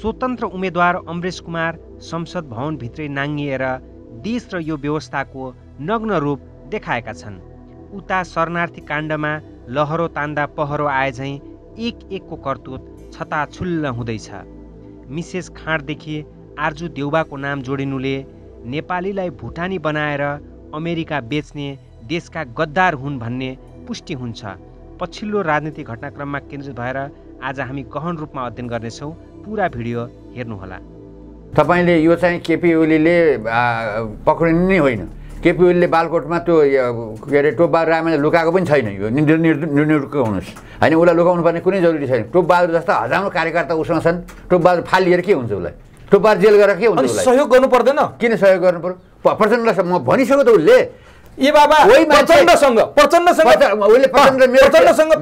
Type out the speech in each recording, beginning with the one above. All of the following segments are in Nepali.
स्वतन्त्र उम्मेद्वार अमरेश कुमार संसद भवनभित्रै नाङ्गिएर देश र यो व्यवस्थाको नग्न रूप देखाएका छन् उता शरणार्थी काण्डमा लहरो तान्दा पहरो आए आएझैँ एक एकको करतुत छताछुल्ल हुँदैछ मिसेस खाँडदेखि आर्जु देउबाको नाम जोडिनुले नेपालीलाई भुटानी बनाएर अमेरिका बेच्ने देशका गद्दार हुन् भन्ने पुष्टि हुन्छ पछिल्लो राजनीतिक घटनाक्रममा केन्द्रित भएर आज हामी गहन रूपमा अध्ययन गर्नेछौँ पुरा भिडियो हेर्नुहोला तपाईँले यो चाहिँ केपी ओलीले पक्रिनु नै होइन केपी ओलीले बालकोटमा त्यो के अरे टोपबहादुर आमाले लुकाएको पनि छैन यो निर्णुक्क हुनुहोस् होइन उसलाई लुकाउनु पर्ने कुनै जरुरी छैन टोपबहादुर जस्ता हजारौँ कार्यकर्ता उसँग छन् बाल फालिएर के हुन्छ उसलाई बाल जेल गरेर के हुन्छ सहयोग गर्नु पर्दैन किन सहयोग गर्नु पर्यो प्रचण्डलाई म भनिसक्यो त उसले ए बाबा प्रचण्डसँग प्रचण्डसँग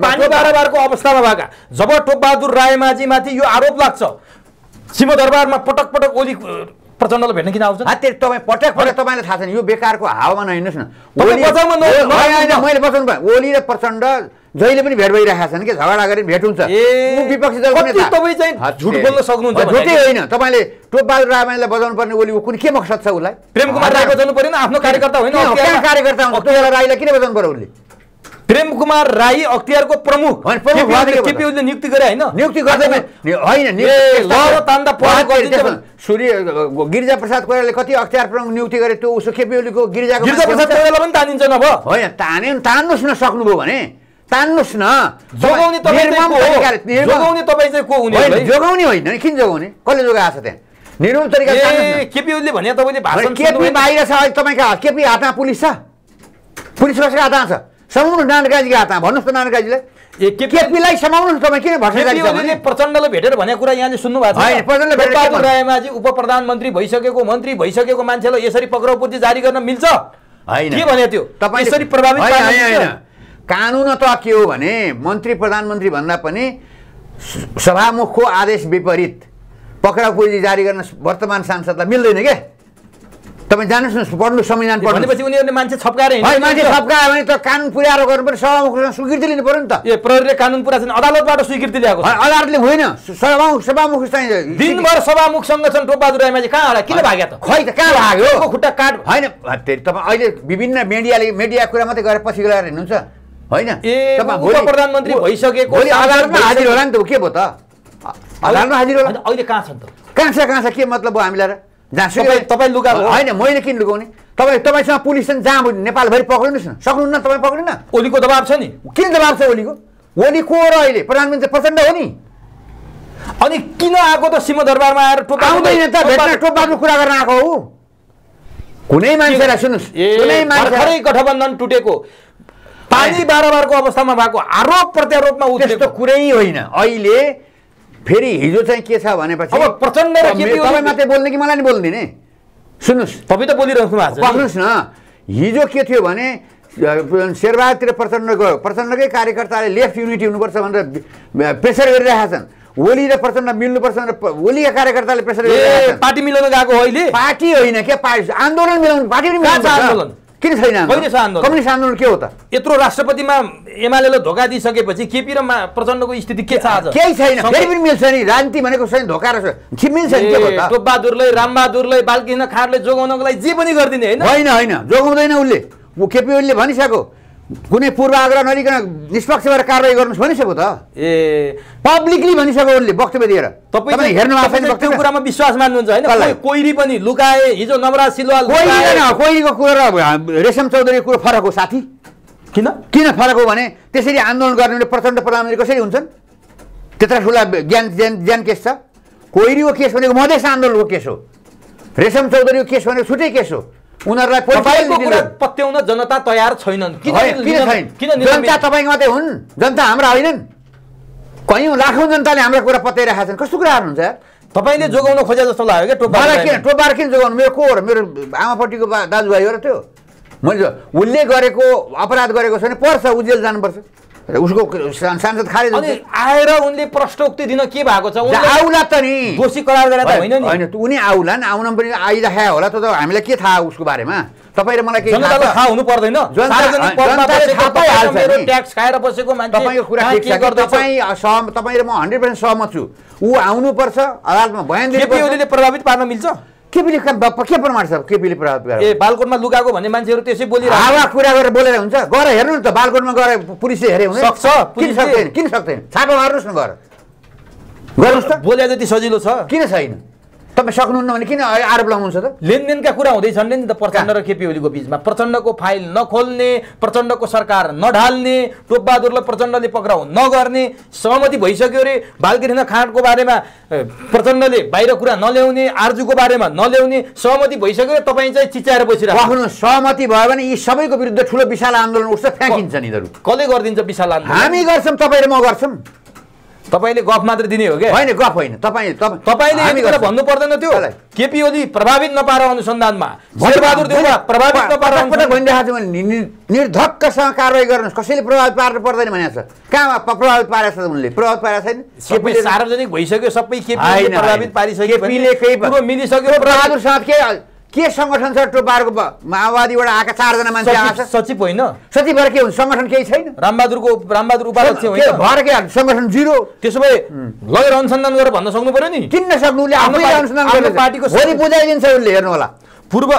पानी बाह्रबारको अवस्थामा भएका जब टोपबहादुर रायमाझीमाथि यो आरोप लाग्छ सिंहदरबारमा पटक पटक ओली प्रचण्डलाई भेट्न किन आउँछ तपाईँ पटक पटक तपाईँलाई थाहा छैन यो बेकारको हावामा नहिँड्नुहोस् न ओली र प्रचण्ड जहिले पनि भेट भइरहेका छन् कि झगडा गरेर भेट हुन्छ विपक्षी दलको नेता तपाईँ चाहिँ झुट बोल्न सक्नुहुन्छ झुटै होइन तपाईँले टोपबहादुर राईलाई बजाउनु पर्ने ओली कुन के मकसद छ उसलाई प्रेम कुमार राई बजाउनु परेन आफ्नो कार्यकर्ता होइन कार्यकर्ता हुन्छ राईलाई किन बजाउनु पर्यो उसले प्रेम कुमार राई अख्तियारको प्रमुख केपिओले नियुक्ति गरे होइन नियुक्ति गर्दैन होइन सूर्य गिरिजा प्रसाद कोइराले कति अख्तियार प्रमुख नियुक्ति गरे त्यो उसो केपिओलीको गिरिजा प्रसाद कोइरालाई पनि तानिन्छ नभयो होइन तान्यो तान्नुहोस् न सक्नुभयो भने तान्नुहोस् न जोगाउने तपाईँ चाहिँ को हुने जोगाउने होइन किन जोगाउने कसले जोगाएको छ त्यहाँ निर्मल तरिका केपी ओलीले भने तपाईँले भाषण केपी बाहिर छ अहिले तपाईँको हात केपी हातमा पुलिस छ पुलिस कसको हातमा छ समाउनु नानकाजीको हातमा भन्नुहोस् त नानकाजीलाई केपीलाई समाउनुहोस् तपाईँ किन भ्रष्टाचारी प्रचण्डले भेटेर भनेको कुरा यहाँले सुन्नु भएको छ प्रचण्डले भेटेर रायमाझी उप प्रधानमन्त्री भइसकेको मन्त्री भइसकेको मान्छेलाई यसरी पक्राउ पूर्ति जारी गर्न मिल्छ होइन के भने त्यो तपाईँ यसरी प्रभावित कानुन त के हो भने मन्त्री प्रधानमन्त्री भन्दा पनि सभामुखको आदेश विपरीत पक्राउ पुर्जी जारी गर्न वर्तमान सांसदलाई मिल्दैन के तपाईँ जानुहोस् न पढ्नु संविधान पढ्नु उनीहरूले मान्छे छप्काएर मान्छे छप्कायो भने त कानुन पुऱ्याएर गर्नु पऱ्यो सभामुखसँग स्वीकृति लिनु पऱ्यो नि त ए प्रहरीले कानुन पुरा छैन अदालतबाट स्वीकृति ल्याएको अदालतले होइन सभामुख सभामुख चाहिँ दिनभर सभामुखसँग छन् टोपबहादुर चाहिँ कहाँ होला किन भाग्यो त खै त कहाँ भाग्यो खुट्टा काट होइन तपाईँ अहिले विभिन्न मिडियाले मिडिया कुरा मात्रै गरेर पछि गएर हिँड्नुहुन्छ होइन प्रधानमन्त्री भइसकेको हाजिर होला नि त के भयो त हाजिर होला अहिले कहाँ छन् त कहाँ छ कहाँ छ के मतलब भयो हामीलाई जहाँ तपाईँ लुगा होइन मैले किन लुगाउने तपाईँ तपाईँसँग पुलिस चाहिँ जहाँ नेपालभरि पक्रिनुहोस् न सक्नुहुन्न तपाईँ पक्रिन ओलीको दबाब छ नि किन दबाब छ ओलीको ओली को र अहिले प्रधानमन्त्री प्रचण्ड हो नि अनि किन आएको त सिंहदरबारमा आएर आउँदैन त भेट्न टोपबाजको कुरा गर्न आएको हो कुनै मान्छेलाई सुन्नुहोस् कुनै मान्छे गठबन्धन टुटेको पानी बाह्रबारको अवस्थामा भएको आरोप प्रत्यारोपमा त्यस्तो कुरै होइन अहिले फेरि हिजो चाहिँ के छ भनेपछि अब प्रचण्ड तपाईँ मात्रै बोल्ने कि मलाई नि नि सुन्नुहोस् तपाईँ त बोलिरहनु भएको छ भन्नुहोस् न हिजो के थियो भने शेरबहादुरतिर प्रचण्ड गयो प्रचण्डकै कार्यकर्ताले लेफ्ट युनिटी हुनुपर्छ भनेर प्रेसर गरिरहेका छन् ओली र प्रचण्ड मिल्नुपर्छ भनेर ओलीका कार्यकर्ताले प्रेसर गरिरहेको पार्टी मिलाउन गएको अहिले पार्टी होइन क्या पार्टी आन्दोलन मिलाउनु पार्टी आन्दोलन किन छैन कहिले छ आन्दोलन कम्युनिस्ट आन्दोलन के हो त यत्रो राष्ट्रपतिमा एमाले धोका दिइसकेपछि केपी र प्रचण्डको स्थिति के छ आज केही छैन फेरि पनि मिल्छ नि राजनीति भनेको चाहिँ धोका रहेछ मिल्छ नि के टोपबहादुरलाई रामबहादुरलाई बालकृष्ण खारले जोगाउनको लागि जे पनि गरिदिने होइन होइन होइन जोगाउँदैन उसले केपी ओलीले भनिसक्यो कुनै पूर्वाग्रह नलिकन निष्पक्ष भएर कारवाही गर्नुहोस् भनिसक्यो त ए पब्लिकली भनिसक्यो उसले वक्तव्य दिएर तपाईँ हेर्नु भएको कुरामा विश्वास मान्नुहुन्छ होइन कोइरी पनि लुकाए हिजो नवराज सिलवाल कोइरीको कुरा र रेशम चौधरीको कुरो फरक हो साथी किन किन फरक हो भने त्यसरी आन्दोलन गर्ने प्रचण्ड प्रधानमन्त्री कसरी हुन्छन् त्यत्र ठुला ज्ञान ज्ञान ज्ञान केस छ कोइरीको केस भनेको मधेस आन्दोलनको केस हो रेशम चौधरीको केस भनेको छुट्टै केस हो उनीहरूलाई तपाईँको कुरा पत्याउन जनता तयार छैनन् जनता तपाईँको मात्रै हुन् जनता हाम्रा होइनन् कयौँ लाखौँ जनताले हाम्रा कुरा पत्याइरहेका छन् कस्तो कुराहरू हुन्छ तपाईँले जोगाउन खोजे जस्तो लाग्यो क्या टोपा किन टोपार किन जोगाउनु मेरो को हो र मेरो आमापट्टिको दाजुभाइ हो र त्यो मैले उसले गरेको अपराध गरेको छ भने पर्छ उजेल जानुपर्छ उसको सांसद खारेज अनि आएर उनले प्रश्नोक्ति दिन के भएको छ आउला त नि दोषी करार गरेर होइन नि होइन उनी आउलान् आउन पनि आइराखेको होला त हामीलाई के थाहा उसको बारेमा तपाईँ मलाई के थाहा हुनु पर्दैन ट्याक्स खाएर बसेको मान्छे तपाईँको कुरा तपाईँ सह तपाईँ र म हन्ड्रेड पर्सेन्ट सहमत छु ऊ आउनुपर्छ अदालतमा बयान दिनु प्रभावित पार्न मिल्छ केपीले के प्रमाण छ केपीले ए बालकोटमा लुगाएको भन्ने मान्छेहरू त्यसै बोलिरहेको हावा कुरा गरेर बोलेर हुन्छ गएर हेर्नु नि त बालकोटमा गएर पुलिसले हेरे हुन्छ सक्छ किन सक्दैन किन सक्दैन छापा मार्नुहोस् न गएर गर्नुहोस् त बोले जति सजिलो छ किन छैन तपाईँ सक्नुहुन्न भने किन आरोप लगाउनुहुन्छ त लेनदेनका कुरा हुँदैछन् नि त प्रचण्ड र केपी ओलीको बिचमा प्रचण्डको फाइल नखोल्ने प्रचण्डको सरकार नढाल्ने टोपबहादुरलाई प्रचण्डले पक्राउ नगर्ने सहमति भइसक्यो अरे बालकृष्ण खाँडको बारेमा प्रचण्डले बाहिर कुरा नल्याउने आर्जुको बारेमा नल्याउने सहमति भइसक्यो अरे तपाईँ चाहिँ चिच्याएर बसिरहेको सहमति भयो भने यी सबैको विरुद्ध ठुलो विशाल आन्दोलन उठ्छ फ्याँकिन्छ नि कसले गरिदिन्छ विशाल आन्दोलन हामी गर्छौँ तपाईँ म गर्छौँ तपाईँले गफ मात्र दिने हो क्या होइन गफ होइन तपाईँ तपाईँले भन्नु पर्दैन त्यो केपी ओली प्रभावित नपाएर अनुसन्धानमा शेरबहादुर प्रभावित नपाएर निर्धक्कसँग कारवाही गर्नुहोस् कसैले प्रभावित पार्नु पर्दैन भनेको छ कहाँ प्रभावित पारेको छ उनले प्रभावित पारेको छैन सबै सार्वजनिक भइसक्यो सबै केपी प्रभावित पारिसक्यो मिलिसक्यो बहादुर साथ के के सङ्गठन छ टोपारको माओवादीबाट आएका चारजना मान्छे आएको सचिव होइन सचिव भएर के हुन्छ सङ्गठन केही छैन रामबहादुरको रामबहादुर उपाध्यक्ष होइन भएर के सङ्गठन जिरो त्यसो भए लगेर अनुसन्धान गरेर भन्न सक्नु पर्यो नि किन्न सक्नु उसले आफै अनुसन्धान गरेर पार्टीको भोलि बुझाइदिन्छ उसले हेर्नु होला पूर्व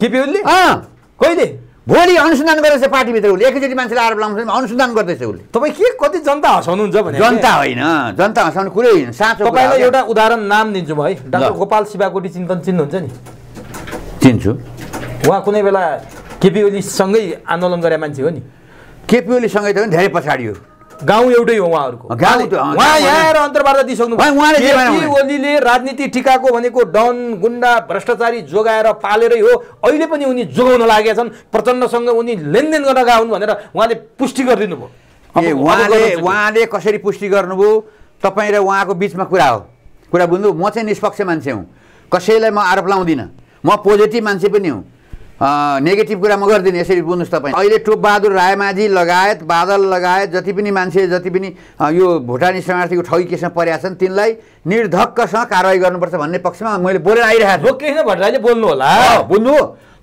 केपी उसले कहिले भोलि अनुसन्धान गर्दैछ पार्टीभित्र उसले एकैचोटि मान्छेले आरोप लाउँछ अनुसन्धान गर्दैछ उसले तपाईँ के कति जनता हँसाउनुहुन्छ भने जनता होइन जनता हँसाउनु कुरै होइन साँचो तपाईँलाई एउटा उदाहरण नाम दिन्छु म है डाक्टर गोपाल शिवाकोटी चिन्तन चिन्नुहुन्छ नि चिन्छु उहाँ कुनै बेला केपी ओलीसँगै आन्दोलन गरे मान्छे हो नि केपी ओलीसँगै त हो नि धेरै पछाडि हो गाउँ एउटै हो उहाँहरूको उहाँ यहाँ आएर अन्तर्वार्ता दिइसक्नु केपी ओलीले राजनीति टिकाको भनेको डन गुन्डा भ्रष्टाचारी जोगाएर पालेरै हो अहिले पनि उनी जोगाउन लागेका छन् प्रचण्डसँग उनी लेनदेन गर्न गएको हुन् भनेर उहाँले पुष्टि गरिदिनु भयो ए उहाँले उहाँले कसरी पुष्टि गर्नुभयो तपाईँ र उहाँको बिचमा कुरा हो कुरा बुझ्नु म चाहिँ निष्पक्ष मान्छे हुँ कसैलाई म आरोप लाउँदिनँ म पोजिटिभ मान्छे पनि हुँ नेगेटिभ कुरा म गर्दिनँ यसरी बुझ्नुहोस् तपाईँ अहिले टोपबहादुर रायमाझी लगायत बादल लगायत जति पनि मान्छे जति पनि यो भुटानी शरणार्थीको ठगी केसमा परेका छन् तिनलाई निर्धक्कसँग कारवाही गर्नुपर्छ भन्ने पक्षमा मैले बोलेर आइरहेको छु कृष्ण भट्टराईले बोल्नु होला बुझ्नु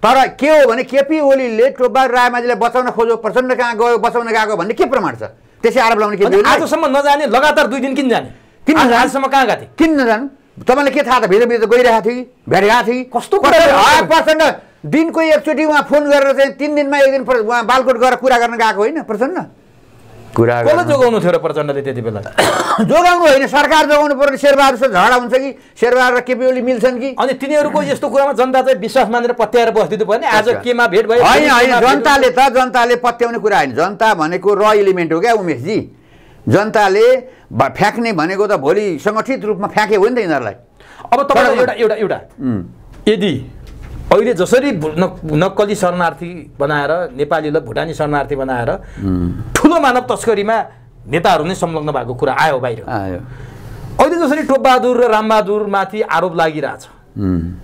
तर के हो भने केपी ओलीले टोपबहादुर रायमाझीलाई बचाउन खोज्यो प्रचण्ड कहाँ गयो बचाउन गएको भन्ने के प्रमाण छ त्यसै आरोप लगाउने के आजसम्म नजाने लगातार दुई दिन किन जाने किन आजसम्म कहाँ गएको थिएँ किन नजानु तपाईँलाई के थाहा त भित्र भित्र गइरहेको थिएँ भेटेको थिएँ कस्तो प्रचण्ड दिनको एकचोटि उहाँ फोन गरेर चाहिँ तिन दिनमा एक दिन उहाँ बालकोट गएर कुरा गर्न गएको होइन प्रचण्ड कुरा जोगाउनु थियो र प्रचण्डले त्यति बेला जोगाउनु होइन सरकार जोगाउनु पर्यो शेरबहादुरसँग झगडा हुन्छ कि शेरबहादुर र केपी ओली मिल्छन् कि अनि तिनीहरूको यस्तो कुरामा जनता चाहिँ विश्वास मानेर पत्याएर बसिदिनु पर्ने आज केमा भेट भयो होइन होइन जनताले त जनताले पत्याउने कुरा होइन जनता भनेको र इलिमेन्ट हो क्या उमेशजी जनताले फ्याँक्ने भनेको त भोलि सङ्गठित रूपमा फ्याँक्यो नि त यिनीहरूलाई अब तपाईँलाई एउटा एउटा एउटा यदि अहिले जसरी नक्कली शरणार्थी बनाएर नेपालीलाई भुटानी शरणार्थी बनाएर ठुलो मानव तस्करीमा नेताहरू नै संलग्न भएको कुरा आयो बाहिर आयो अहिले जसरी टोपबहादुर र रामबहादुरमाथि आरोप लागिरहेछ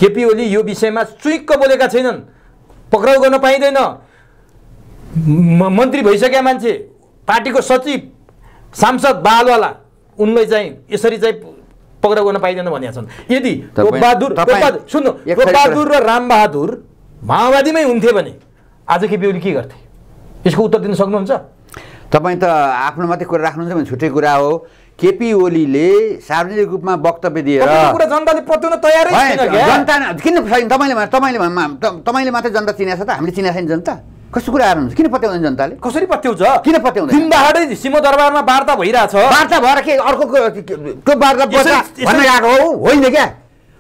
केपी ओली यो विषयमा चुइक्क बोलेका छैनन् पक्राउ गर्न पाइँदैन मन्त्री भइसकेका मान्छे पार्टीको सचिव सांसद बालवाला उनलाई चाहिँ यसरी चाहिँ पक्राउ गर्न पाइँदैन भनेका छन् यदि बहादुर सुन्नु बहादुर र रामबहादुर माओवादीमै हुन्थे भने आज बेहुली के गर्थे यसको उत्तर दिन सक्नुहुन्छ तपाईँ त आफ्नो मात्रै कुरा राख्नुहुन्छ भने छुट्टै कुरा हो केपी ओलीले सार्वजनिक रूपमा वक्तव्य दिएर जनताले पत्याउन तयारै जनता किन तपाईँले तपाईँले तपाईँले मात्रै जनता चिनाएको छ त हामीले चिनाएको छैन जनता कस्तो कुरा आएर किन पत्याउँदैन जनताले कसरी पत्याउँछ किन पत्याउँदैन तिनबाटै सिंहदरबारमा वार्ता भइरहेछ वार्ता भएर के अर्को त्यो वार्ता भन्न गएको हो होइन क्या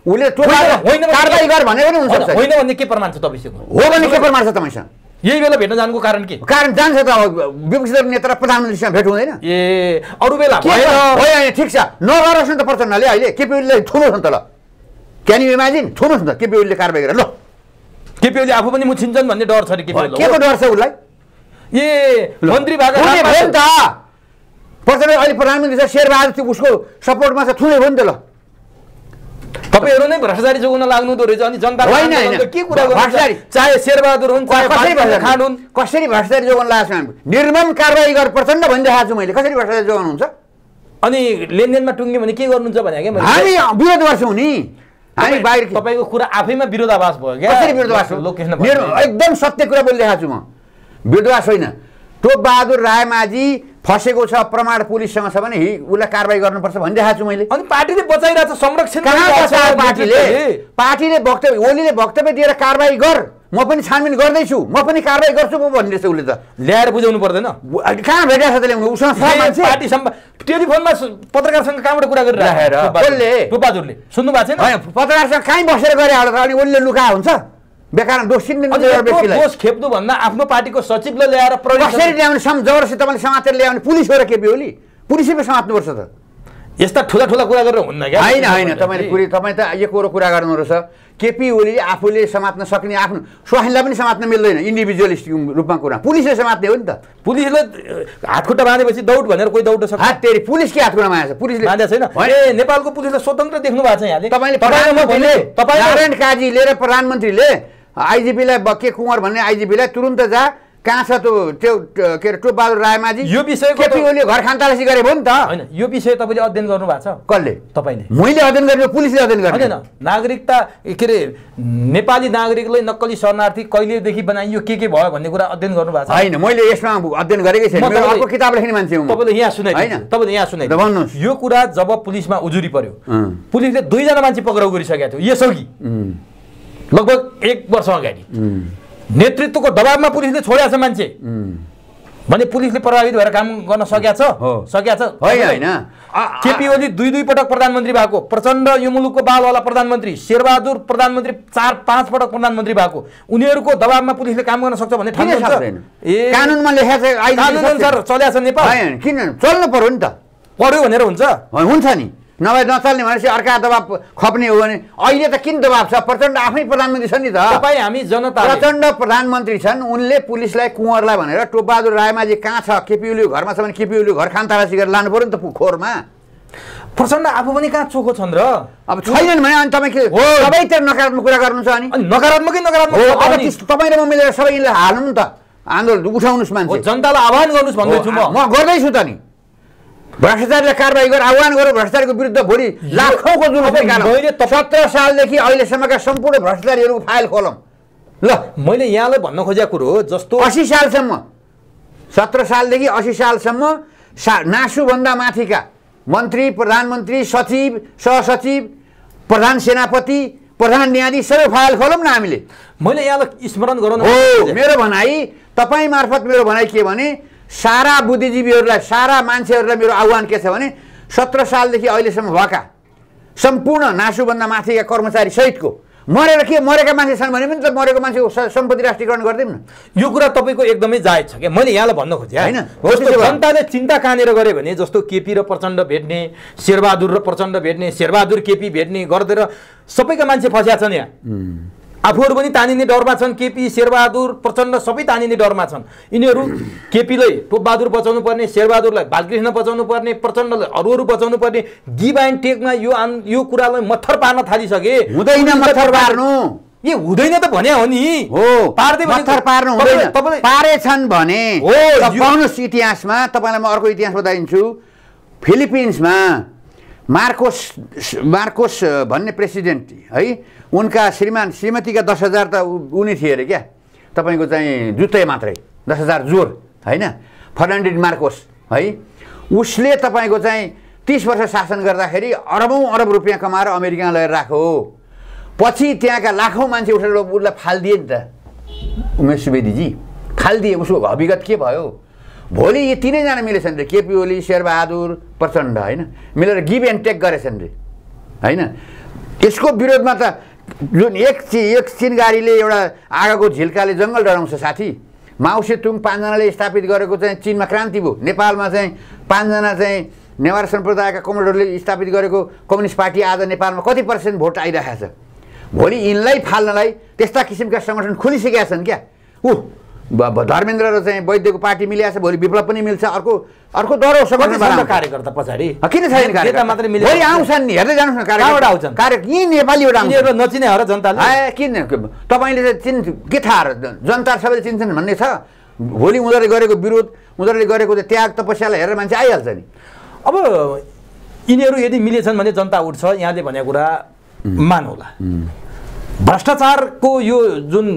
उसले कारवाही गर भनेर पनि हुन्छ होइन भन्ने के प्रमाण छ तपाईँसँग हो भने के प्रमाण छ तपाईँसँग यही बेला भेट्न जानुको कारण के कारण जान्छ त विपक्षी दल नेता र प्रधानमन्त्रीसँग भेट हुँदैन ए अरू बेला होइन ठिक छ नगरोस् न त प्रचण्डले अहिले केपी ओलीले ठुलो छ नि त ल क्यान यु इमेजिन ठुलो छ त केपी ओलीले कारवाही गरेर ल केपिओले आफू पनि मुछिन्छन् भन्ने डर छ अरे केपिओ डर छ उसलाई ए मन्त्री भएको त प्रचण्ड अहिले प्रधानमन्त्री छ शेरबहादुर त्यो उसको सपोर्टमा छ ठुलै हो नि त ल तपाईँहरू नै भ्रष्टाचारी जोगाउन लाग्नु हुँदो रहेछ अनि जनता के कुरा चाहे शेरबहादुर हुन् चाहे हुन् कसरी भ्रष्टाचारी जोगाउन लागेको छौँ हामी निर्मम कारवाही गर प्रचण्ड भनिरहेको छु मैले कसरी भ्रष्टाचारी जोगाउनुहुन्छ अनि लेनदेनमा टुङ्गे भने के गर्नुहुन्छ भने हामी विरोध गर्छौँ नि हामी बाहिर तपाईँको कुरा आफैमा विरोधाभास भयो क्या कसरी विरोधाभास मेरो एकदम सत्य कुरा बोलिरहेको छु म विरोधाभास होइन टोपबहादुर रायमाझी फसेको छ प्रमाण पुलिससँग छ भने उसलाई कारवाही गर्नुपर्छ भनिरहेको छु मैले अनि पार्टीले बचाइरहेको छ संरक्षण पार्टीले पार्टीले वक्तव्य ओलीले वक्तव्य दिएर कारवाही गर म पनि छानबिन गर्दैछु म पनि कारवाही गर्छु म भनिरहेछ उसले त ल्याएर बुझाउनु पर्दैन कहाँ भेटेको छ त्यसले पार्टी टेलिफोनमा पत्रकारसँग कहाँबाट कुरा गरिराखेर सुन्नु भएको छैन पत्रकारसँग कहीँ बसेर गरे होला अनि उसले लुका हुन्छ बेकार दोष दोष खेप्नुभन्दा आफ्नो पार्टीको सचिवलाई ल्याएर कसरी ल्याउने जबरजस्ती तपाईँले समातेर ल्याउने पुलिस हो र केपी होली नि पुलिसैमा समात्नुपर्छ त यस्ता ठुला ठुला कुरा गरेर हुन्न क्या होइन होइन तपाईँले कुरा तपाईँ त यो कुरो कुरा गर्नु रहेछ केपी ओलीले आफूले समात्न सक्ने आफ्नो स्वास्नीलाई पनि समात्न मिल्दैन इन्डिभिजुअलिस्ट रूपमा कुरा पुलिसले समात्ने हो नि त पुलिसले हातखुट्टा बाँधेपछि दौड भनेर कोही दौड सक्छ हात तेरि पुलिसकै हातखुट्टा बाँधेको छ पुलिसले बाँधेको छैन नेपालको पुलिसलाई स्वतन्त्र देख्नु भएको छ यहाँले तपाईँले नारायण काजीले र प्रधानमन्त्रीले आइजिपीलाई के कुँवर भन्ने आइजिपीलाई तुरुन्त जा कहाँ छ त्यो त्यो के अरे टोपबहादुर रायमाझी यो विषय घर खानतालासी गरे भयो नि त होइन यो विषय तपाईँले अध्ययन गर्नुभएको छ कसले तपाईँले मैले अध्ययन गरेको पुलिसले अध्ययन गरेँ होइन नागरिकता के अरे नेपाली नागरिकलाई नक्कली शरणार्थी कहिलेदेखि बनाइयो के के भयो भन्ने कुरा अध्ययन गर्नु भएको छ होइन मैले यसमा अध्ययन गरेकै छैन अर्को किताब लेख्ने मान्छे हुँ तपाईँले यहाँ सुने होइन तपाईँले यहाँ सुने भन्नुहोस् यो कुरा जब पुलिसमा उजुरी पर्यो पुलिसले दुईजना मान्छे पक्राउ गरिसकेको थियो यसो लगभग एक वर्ष अगाडि नेतृत्वको दबावमा पुलिसले छोडेको छ मान्छे भने पुलिसले प्रभावित भएर काम गर्न सकिया छ सकिया छ होइन केपी ओली दुई दुई पटक प्रधानमन्त्री भएको प्रचण्ड यो मुलुकको बालवाला प्रधानमन्त्री शेरबहादुर प्रधानमन्त्री चार पाँच पटक प्रधानमन्त्री भएको उनीहरूको दबावमा पुलिसले काम गर्न सक्छ भने छ ए कानुनमा लेखेको नेपाल किन चल्नु पर्यो नि त पर्यो भनेर हुन्छ हुन्छ नि नभए नचल्ने भनेपछि अर्का दबाब खप्ने हो भने अहिले त किन दबाब छ प्रचण्ड आफै प्रधानमन्त्री छ नि त तपाईँ हामी जनता प्रचण्ड प्रधानमन्त्री छन् उनले पुलिसलाई कुँवरलाई भनेर टोपबहादुर रायमाझी कहाँ छ केपिओली घरमा छ भने केपिओली घर खानतारासी गरेर लानु पऱ्यो नि त खोरमा प्रचण्ड आफू पनि कहाँ चोखो छन् र अब छैनन् भने अनि तपाईँ के सबैतिर नकारात्मक कुरा गर्नुहुन्छ अनि नकारात्मकै नकारात्मक तपाईँ र म मिलेर सबै हाल्नु नि त आन्दोलन उठाउनुहोस् मान्छे जनतालाई आह्वान गर्नुहोस् भन्दैछु म गर्दैछु त नि भ्रष्टाचारले कारवाही गरेर आह्वान गरेर भ्रष्टाचारको विरुद्ध भोलि लाखौँको मैले सत्र सालदेखि अहिलेसम्मका सम्पूर्ण भ्रष्टाचारीहरूको फाइल खोलौँ ल मैले यहाँलाई भन्न खोजेको कुरो हो जस्तो असी सालसम्म सत्र सालदेखि असी सालसम्म सा नासुभन्दा माथिका मन्त्री प्रधानमन्त्री सचिव सहसचिव प्रधान सेनापति प्रधान न्यायाधीश सबै फाइल खोलौँ न हामीले मैले यहाँलाई स्मरण गराउनु हो मेरो भनाइ तपाईँ मार्फत मेरो भनाइ के भने सारा बुद्धिजीवीहरूलाई सारा मान्छेहरूलाई मेरो आह्वान के छ भने सत्र सालदेखि अहिलेसम्म भएका सम्पूर्ण नासुभन्दा माथिका कर्मचारी सहितको मरेर के मरेका मान्छे छन् भने पनि त मरेको मान्छेको सम्पत्ति राष्ट्रियकरण गरिदिउँ न यो कुरा तपाईँको एकदमै जायज छ क्या मैले यहाँलाई भन्न खोजेँ होइन जनताले चिन्ता कहाँनिर गरेँ भने जस्तो केपी र प्रचण्ड भेट्ने शेरबहादुर र प्रचण्ड भेट्ने शेरबहादुर केपी भेट्ने गरिदिएर सबैका मान्छे फस्या छन् यहाँ आफूहरू पनि तानिने डरमा छन् केपी शेरबहादुर प्रचण्ड सबै तानिने डरमा छन् यिनीहरू केपीलाई टोपबहादुर बचाउनु पर्ने शेरबहादुरलाई बालकृष्ण बचाउनु पर्ने प्रचण्डलाई अरू अरू बचाउनु पर्ने गिभ एन्ड टेकमा यो आन् यो कुरालाई मत्थर पार्न थालिसके हुँदैन मत्थर पार्नु ए हुँदैन त भने हो नि हो पार्दै मत्थर पार्नु हुँदैन पारेछन् भने हो इतिहासमा तपाईँलाई म अर्को इतिहास बताइदिन्छु फिलिपिन्समा मार्कोस मार्कोस भन्ने प्रेसिडेन्ट है उनका श्रीमान श्रीमतीका दस हजार त उनी थिए अरे क्या तपाईँको चाहिँ जुत्तै मात्रै दस हजार जोर होइन फर्नान्डिड मार्कोस है उसले तपाईँको चाहिँ तिस वर्ष शासन गर्दाखेरि अरबौँ अरब रुपियाँ कमाएर अमेरिकामा लगेर राख्यो पछि त्यहाँका लाखौँ मान्छे उठेर उसलाई फालिदिए नि त उमेश सुवेदीजी फालिदिए उसको हविगत के भयो भोलि यी तिनैजना मिलेछन् रे केपी ओली शेरबहादुर प्रचण्ड होइन मिलेर गिभ एन्ड टेक गरेछन् रे होइन त्यसको विरोधमा त जुन एक चि एक चिन गाडीले एउटा आगोको झिल्काले जङ्गल डराउँछ साथी माउसेतुङ पाँचजनाले स्थापित गरेको चाहिँ चिनमा क्रान्ति भयो नेपालमा चाहिँ पाँचजना चाहिँ नेवार सम्प्रदायका कमरेडहरूले स्थापित गरेको कम्युनिस्ट पार्टी आज नेपालमा कति पर्सेन्ट भोट आइरहेको छ भोलि यिनलाई फाल्नलाई त्यस्ता किसिमका सङ्गठन खोलिसकेका छन् क्या ऊ धर्मेन्द्र र चाहिँ वैद्यको पार्टी छ भोलि विप्लव पनि मिल्छ अर्को अर्को दह्रो कार्यकर्ता पछाडि किन छैन भोलि आउँछन् नि हेर्दै जानुहोस् न कार्यबाट आउँछन् कार्य यहीँ नेपालीबाट आउँछ नचिने हो र जनताले किन तपाईँले चाहिँ चिन् के थाहा जनता सबैले चिन्छन् भन्ने छ भोलि उनीहरूले गरेको विरोध उनीहरूले गरेको त्याग तपस्यालाई हेरेर मान्छे आइहाल्छ नि अब यिनीहरू यदि मिलेछन् भने जनता उठ्छ यहाँले भनेको कुरा मानौला भ्रष्टाचारको यो जुन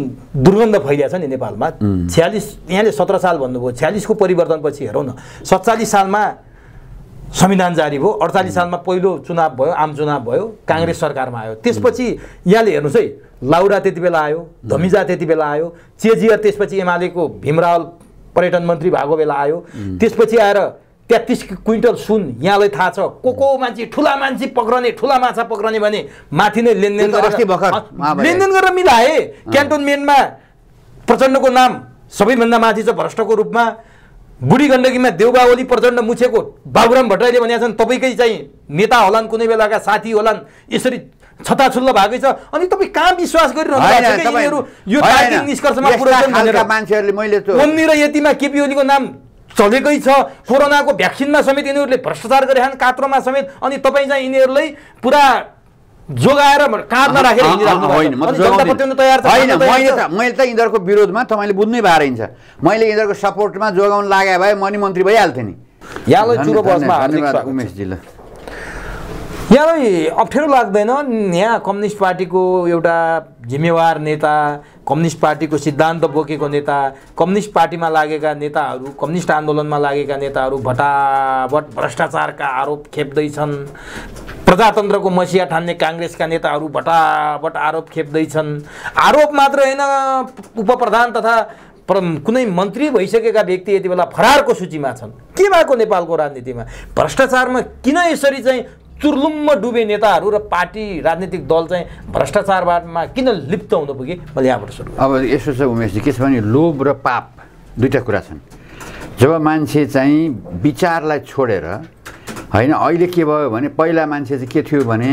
दुर्गन्ध फैलिएको छ नि नेपालमा छ्यालिस यहाँले सत्र साल भन्नुभयो छ्यालिसको परिवर्तनपछि हेरौँ न सत्तालिस सालमा संविधान जारी भयो अडचालिस सालमा पहिलो चुनाव भयो आम चुनाव भयो काङ्ग्रेस सरकारमा आयो त्यसपछि यहाँले हेर्नुहोस् है लाउरा त्यति बेला आयो धमिजा त्यति बेला आयो चेजियर त्यसपछि एमालेको भीमरावल पर्यटन मन्त्री भएको बेला आयो त्यसपछि आएर तेत्तिस क्विन्टल सुन यहाँलाई थाहा छ को को मान्छे ठुला मान्छे पक्रने ठुला माछा पक्रने भने माथि नै लेनदेन गरेर लेनदेन गरेर मिलाए क्यान्टोनमेन्टमा प्रचण्डको नाम सबैभन्दा माथि छ भ्रष्टको रूपमा बुढी गण्डकीमा देउबावली प्रचण्ड मुछेको बाबुराम भट्टराईले भनेका छन् तपाईँकै चाहिँ नेता होलान् कुनै बेलाका साथी होलान् यसरी छताछुल्लो भएकै छ अनि तपाईँ कहाँ विश्वास गरिरहनु मैले यतिमा केपी ओलीको नाम चलेकै छ कोरोनाको भ्याक्सिनमा समेत यिनीहरूले भ्रष्टाचार गरेका छन् कात्रोमा समेत अनि तपाईँ चाहिँ यिनीहरूलाई पुरा जोगाएर काँधमा राखेर मैले त यिनीहरूको विरोधमा तपाईँले बुझ्नै भएर हिँड्छ मैले यिनीहरूको सपोर्टमा जोगाउन लागे भए म नि मन्त्री भइहाल्थेँ नि यहाँलाई उमेशजीलाई यहाँलाई अप्ठ्यारो लाग्दैन यहाँ कम्युनिस्ट पार्टीको एउटा जिम्मेवार नेता कम्युनिस्ट पार्टीको सिद्धान्त बोकेको नेता कम्युनिस्ट पार्टीमा लागेका नेताहरू कम्युनिस्ट आन्दोलनमा लागेका नेताहरू भटावट भ्रष्टाचारका आरोप खेप्दैछन् प्रजातन्त्रको मसिया ठान्ने काङ्ग्रेसका नेताहरू भटावट आरोप खेप्दैछन् आरोप मात्र होइन उपप्रधान तथा कुनै मन्त्री भइसकेका व्यक्ति यति बेला फरारको सूचीमा छन् के भएको नेपालको राजनीतिमा भ्रष्टाचारमा किन यसरी चाहिँ चुर्लुम्म डुबे नेताहरू र पार्टी राजनीतिक दल चाहिँ भ्रष्टाचारमा किन लिप्त हुन पुगे मैले यहाँबाट सुरु अब यसो छ उमेशजी के छ भने लोभ र पाप दुईवटा कुरा छन् जब मान्छे चाहिँ विचारलाई छोडेर होइन अहिले के भयो भने पहिला मान्छे चाहिँ के थियो भने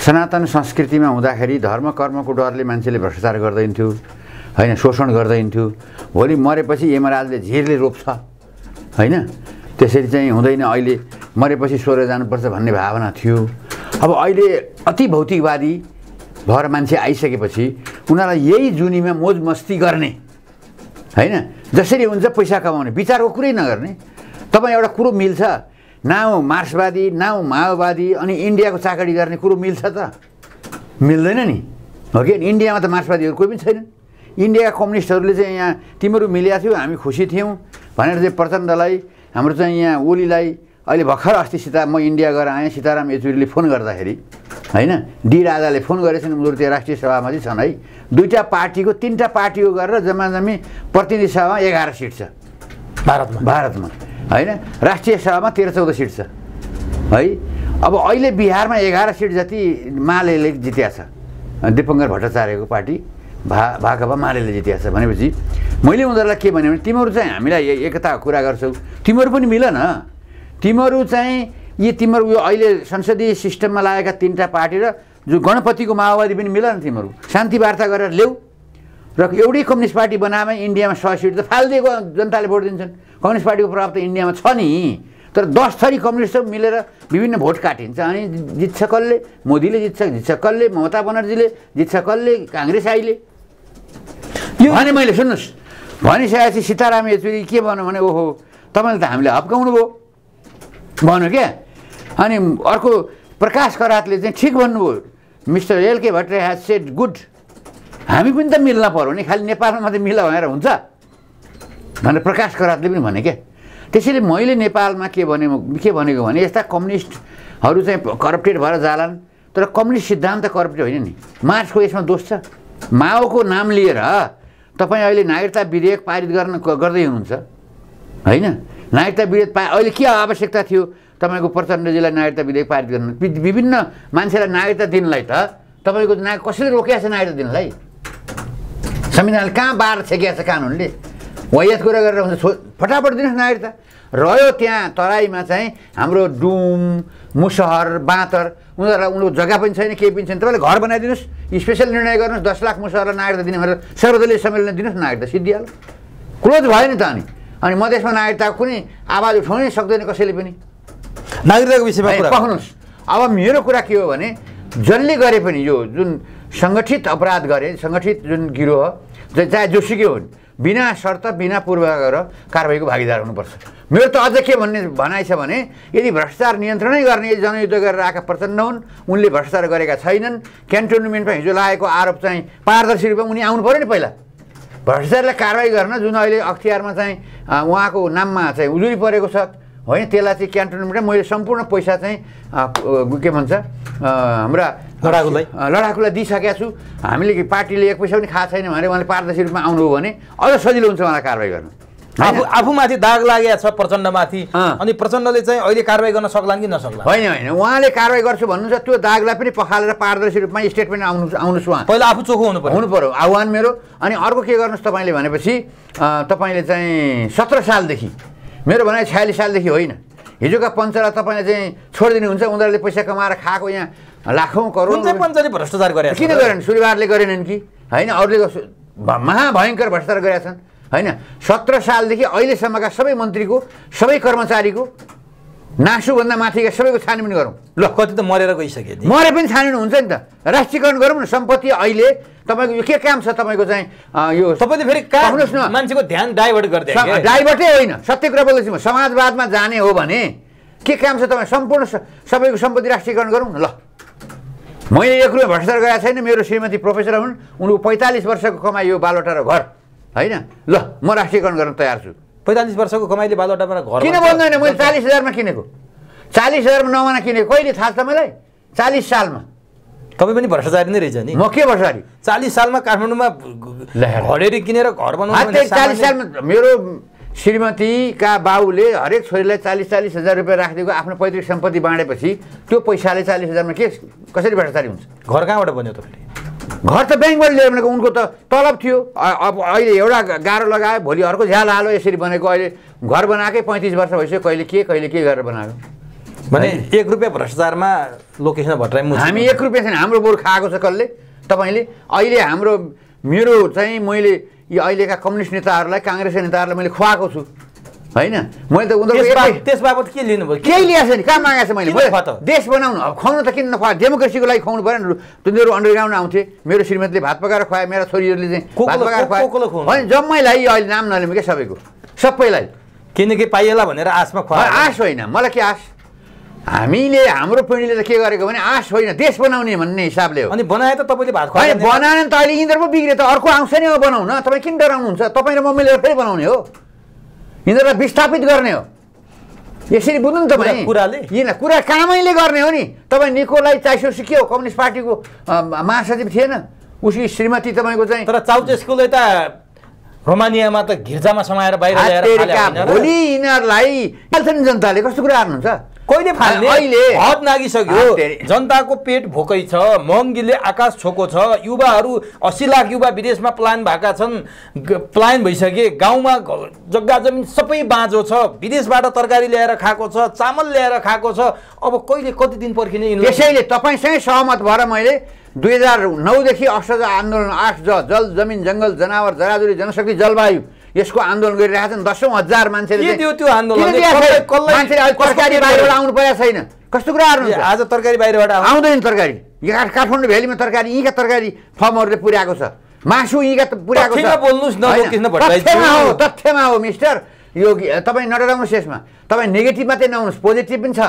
सनातन संस्कृतिमा हुँदाखेरि धर्म कर्मको डरले मान्छेले भ्रष्टाचार गर्दैन थियो होइन शोषण गर्दैन थियो भोलि मरेपछि यमराजले झिरले रोप्छ होइन त्यसरी चाहिँ हुँदैन अहिले मरेपछि स्वर जानुपर्छ भन्ने भावना थियो अब अहिले अति भौतिकवादी भएर मान्छे आइसकेपछि उनीहरूलाई यही जुनीमा मोज मस्ती गर्ने होइन जसरी हुन्छ पैसा कमाउने विचारको कुरै नगर्ने तपाईँ एउटा कुरो मिल्छ नाउँ मार्क्सवादी नाउँ माओवादी अनि इन्डियाको चाकडी गर्ने कुरो मिल्छ त मिल्दैन नि हो कि इन्डियामा त मार्क्सवादीहरू कोही पनि छैनन् इन्डियाका कम्युनिस्टहरूले चाहिँ यहाँ तिमीहरू मिलेका थियौ हामी खुसी थियौँ भनेर चाहिँ प्रचण्डलाई हाम्रो चाहिँ यहाँ ओलीलाई अहिले भर्खर अस्ति सीता म इन्डिया गएर आएँ सीताराम येचुरीले फोन गर्दाखेरि होइन डी राजाले फोन गरेछन् उनीहरू त्यहाँ राष्ट्रिय सभामा चाहिँ छन् है दुईवटा पार्टीको तिनवटा पार्टीको गरेर जम्मा जम्मी प्रतिनिधि सभामा एघार सिट छ भारतमा भारतमा होइन राष्ट्रिय सभामा तेह्र चौध सिट छ है अब अहिले बिहारमा एघार सिट जति माले जित्या छ दिपङ्गर भट्टाचार्यको पार्टी भा भाकपा मालेले जितेको छ भनेपछि मैले उनीहरूलाई के भने तिमीहरू चाहिँ हामीलाई एकता कुरा गर्छौ तिमीहरू पनि मिलन न तिमीहरू चाहिँ यी तिमीहरू यो अहिले संसदीय सिस्टममा लागेका तिनवटा पार्टी र जो गणपतिको माओवादी पनि मिलन न तिमीहरू शान्ति वार्ता गरेर ल्याऊ र एउटै कम्युनिस्ट पार्टी बनाएमा इन्डियामा सय सिट त फालिदिएको जनताले भोट दिन्छन् कम्युनिस्ट पार्टीको प्रभाव त इन्डियामा छ नि तर दस थरी कम्युनिस्ट मिलेर विभिन्न भोट काटिन्छ अनि जित्छ कसले मोदीले जित्छ जित्छ कसले ममता बनर्जीले जित्छ कसले काङ्ग्रेस आइले भने मैले सुन्नुहोस् भनिसकेपछि सीताराम येचुरी के भन्नु भने ओहो तपाईँले त हामीले हप्काउनु भयो भन्यो क्या अनि अर्को प्रकाश करातले चाहिँ ठिक भन्नुभयो मिस्टर एलके भट्टे ह्याज सेड गुड हामी पनि त मिल्न पऱ्यो नि खालि नेपालमा मात्रै मिल भनेर हुन्छ भनेर प्रकाश करातले पनि भने क्या त्यसैले मैले नेपालमा के भने के भनेको भने यस्ता कम्युनिस्टहरू चाहिँ करप्टेड भएर जालान् तर कम्युनिस्ट सिद्धान्त करप्टेड होइन नि मार्क्सको यसमा दोष छ माओको नाम लिएर तपाईँ अहिले नागरिकता विधेयक पारित गर्न गर्दै हुनुहुन्छ होइन नागरिकता विधेयक पा अहिले के आवश्यकता थियो तपाईँको प्रचण्डजीलाई नागरिकता विधेयक पारित गर्न विभिन्न मान्छेलाई नागरिकता दिनलाई त तपाईँको नाग कसरी रोकिया छ नागरिकता दिनलाई संविधानले कहाँ बार छेकिया छ कानुनले वैयात कुरा गरेर हुन्छ फटाफट दिनुहोस् नागरिकता रह्यो त्यहाँ तराईमा चाहिँ हाम्रो डुम मुसहर बाँतर उनीहरूलाई उनीहरू जग्गा पनि छैन केही पनि छैन तपाईँले घर बनाइदिनुहोस् स्पेसल निर्णय गर्नुहोस् दस लाख मुसहरलाई नागरिकता दिने भनेर सर्वदलीय सम्मेलन दिनुहोस् नागरिकता सिद्धिहाल क्लोज भयो नि त अनि अनि मधेसमा नागरिकताको कुनै आवाज उठाउनै सक्दैन कसैले पनि नागरिकताको विषयमा पाउनुहोस् अब मेरो कुरा के हो भने जसले गरे पनि यो जुन सङ्गठित अपराध गरे सङ्गठित जुन गिरोह चाहे जोसुकै हुन् बिना शर्त बिना पूर्व गरेर कारवाहीको भागीदार हुनुपर्छ मेरो त अझ के भन्ने भनाइ छ भने यदि भ्रष्टाचार नियन्त्रणै गर्ने जनयुद्ध गरेर आएका प्रचण्ड हुन् उनले भ्रष्टाचार गरेका छैनन् क्यान्टोनमेन्टमा हिजो लागेको आरोप चाहिँ पारदर्शी रूपमा उनी आउनु पऱ्यो नि पहिला भ्रष्टाचारलाई कारवाही गर्न जुन अहिले अख्तियारमा चाहिँ उहाँको नाममा चाहिँ उजुरी परेको छ होइन त्यसलाई चाहिँ क्यान्टोनमेन्टमा मैले सम्पूर्ण पैसा चाहिँ के भन्छ हाम्रा लडाकुलाई लडाकुलाई दिइसकेका छु हामीले पार्टीले एक पैसा पनि खाएको छैन भनेर उहाँले पारदर्शी रूपमा आउनुभयो भने अझ सजिलो हुन्छ उहाँलाई कारवाही गर्न आफू आफूमाथि दाग लागेको छ प्रचण्डमाथि अनि प्रचण्डले चाहिँ अहिले कारवाही गर्न सक्लान् कि नसक्ला होइन होइन उहाँले कारवाही गर्छु भन्नुहुन्छ त्यो दागलाई पनि पखालेर पारदर्शी रूपमा स्टेटमेन्ट आउनु आउनुहोस् उहाँ पहिला आफू चोखो हुनु पर्यो हुनु पऱ्यो आह्वान मेरो अनि अर्को के गर्नुहोस् तपाईँले भनेपछि तपाईँले चाहिँ सत्र सालदेखि मेरो भनाइ छयालिस सालदेखि होइन हिजोका पञ्चलाई तपाईँले चाहिँ छोडिदिनुहुन्छ उनीहरूले पैसा कमाएर खाएको यहाँ लाखौँ करोड पञ्चले भ्रष्टाचार गरे किन गरेन सुरुवारले गरेनन् कि होइन अरूले महाभयङ्कर भ्रष्टाचार गरेका छन् होइन सत्र सालदेखि अहिलेसम्मका सबै मन्त्रीको सबै कर्मचारीको नासुभन्दा माथिका सबैको छानबिन गरौँ ल कति त मरेर गइसके मरे पनि छानबिन हुन्छ नि त राष्ट्रियकरण गरौँ न सम्पत्ति अहिले तपाईँको यो के काम छ तपाईँको चाहिँ यो तपाईँले फेरि न मान्छेको ध्यान डाइभर्ट गर्दै डाइभर्टै होइन सत्य कुरा बोल्दैछु म समाजवादमा जाने हो भने के काम छ तपाईँ सम्पूर्ण सबैको सम्पत्ति राष्ट्रियकरण गरौँ न ल मैले एक रुपियाँ भ्रष्टाचार गरेको छैन मेरो श्रीमती प्रोफेसर हुन् उनको पैँतालिस वर्षको कमाइ यो बालोटा र घर होइन ल म राष्ट्रियकरण गर्न तयार छु पैँतालिस वर्षको कमाइले बालुवाटाबाट घर किन बन्दैन मैले चालिस हजारमा किनेको चालिस हजारमा नमाना किनेको कहिले थाहा छ मलाई चालिस सालमा तपाईँ पनि भ्रष्टाचारी नै रहेछ नि म के भ्रष्टाचारी चालिस सालमा काठमाडौँमा घडेरी किनेर घर बनाउनु चालिस सालमा मेरो श्रीमतीका बाबुले हरेक छोरीलाई चालिस चालिस हजार रुपियाँ राखिदिएको आफ्नो पैतृक सम्पत्ति बाँडेपछि त्यो पैसाले चालिस हजारमा के कसरी भ्रष्टाचारी हुन्छ घर कहाँबाट बन्यो तपाईँले घर त ब्याङ्कबाट लियो भनेको उनको त तलब थियो अब अहिले एउटा गाह्रो लगायो भोलि अर्को झ्याल हालो यसरी बनेको अहिले घर बनाएकै पैँतिस वर्ष भइसक्यो कहिले के कहिले के गरेर बनायो भने एक रुपियाँ भ्रष्टाचारमा लोकेसन भट्टराई हामी एक रुपियाँ छैन हाम्रो बोर खाएको छ कसले तपाईँले अहिले हाम्रो मेरो चाहिँ मैले यो अहिलेका कम्युनिस्ट नेताहरूलाई काङ्ग्रेसका नेताहरूलाई मैले खुवाएको छु होइन मैले त त्यस बाबत के लिनुभयो केही ल्याएको छैन कहाँ मागेको छ मैले देश बनाउनु अब खुवाउनु त किन नखुवा डेमोक्रेसीको लागि खुवाउनु पऱ्यो नि तिनीहरू अन्डरग्राउन्ड आउँथे मेरो श्रीमतीले भात पकाएर खुवायो मेरा छोरीहरूले चाहिँ भात पकाएर खुवायो होइन जम्मैलाई अहिले नाम नलिउँ क्या सबैको सबैलाई किनकि पाइएला भनेर आशमा खुवा आश होइन मलाई के आश हामीले हाम्रो पिँढीले त के गरेको भने आश होइन देश बनाउने भन्ने हिसाबले हो अनि बनाए त तपाईँले भात खुवा बनाएन त अहिले यिनीहरू पो बिग्रियो त अर्को आउँछ नि हो बनाउन तपाईँ किन डराउनुहुन्छ तपाईँ र म मिलेर फेरि बनाउने हो यिनीहरूलाई विस्थापित गर्ने हो यसरी बुझ्नु नि तपाईँ कुराले यिन कुरा कामैले गर्ने हो नि तपाईँ निकोलाई चाइसोसी के हो कम्युनिस्ट पार्टीको महासचिव थिएन उसी श्रीमती तपाईँको चाहिँ तर चाउचेसको त रोमानियामा त गिर्जामा समाएर बाहिर भोलि यिनीहरूलाई जनताले कस्तो कुरा हार्नुहुन्छ कहिले फाल्ने हद नागिसक्यो जनताको पेट भोकै छ महँगीले आकाश छोको छ युवाहरू असी लाख युवा विदेशमा प्लान भएका छन् प्लान भइसके गाउँमा जग्गा जमिन सबै बाँझो छ विदेशबाट तरकारी ल्याएर खाएको छ चामल ल्याएर खाएको छ अब कहिले कति दिन पर्खिने त्यसैले तपाईँसँगै सहमत भएर मैले दुई हजार नौदेखि असहज आन्दोलन आठ ज जल जमिन जङ्गल जनावर जराजुरी जनशक्ति जलवायु यसको आन्दोलन गरिरहेका छन् दसौँ हजार मान्छेले आउनु परेको छैन कस्तो कुराहरू आज तरकारी बाहिरबाट आउँदैन तरकारी यहाँ काठमाडौँ भ्यालीमा तरकारी यहीँका तरकारी फर्महरूले पुर्याएको छ मासु यहीँका पुर्याएको छ तथ्यमा हो तथ्यमा हो मिस्टर यो तपाईँ नडराउनुहोस् यसमा तपाईँ नेगेटिभ मात्रै नआउनुहोस् पोजिटिभ पनि छ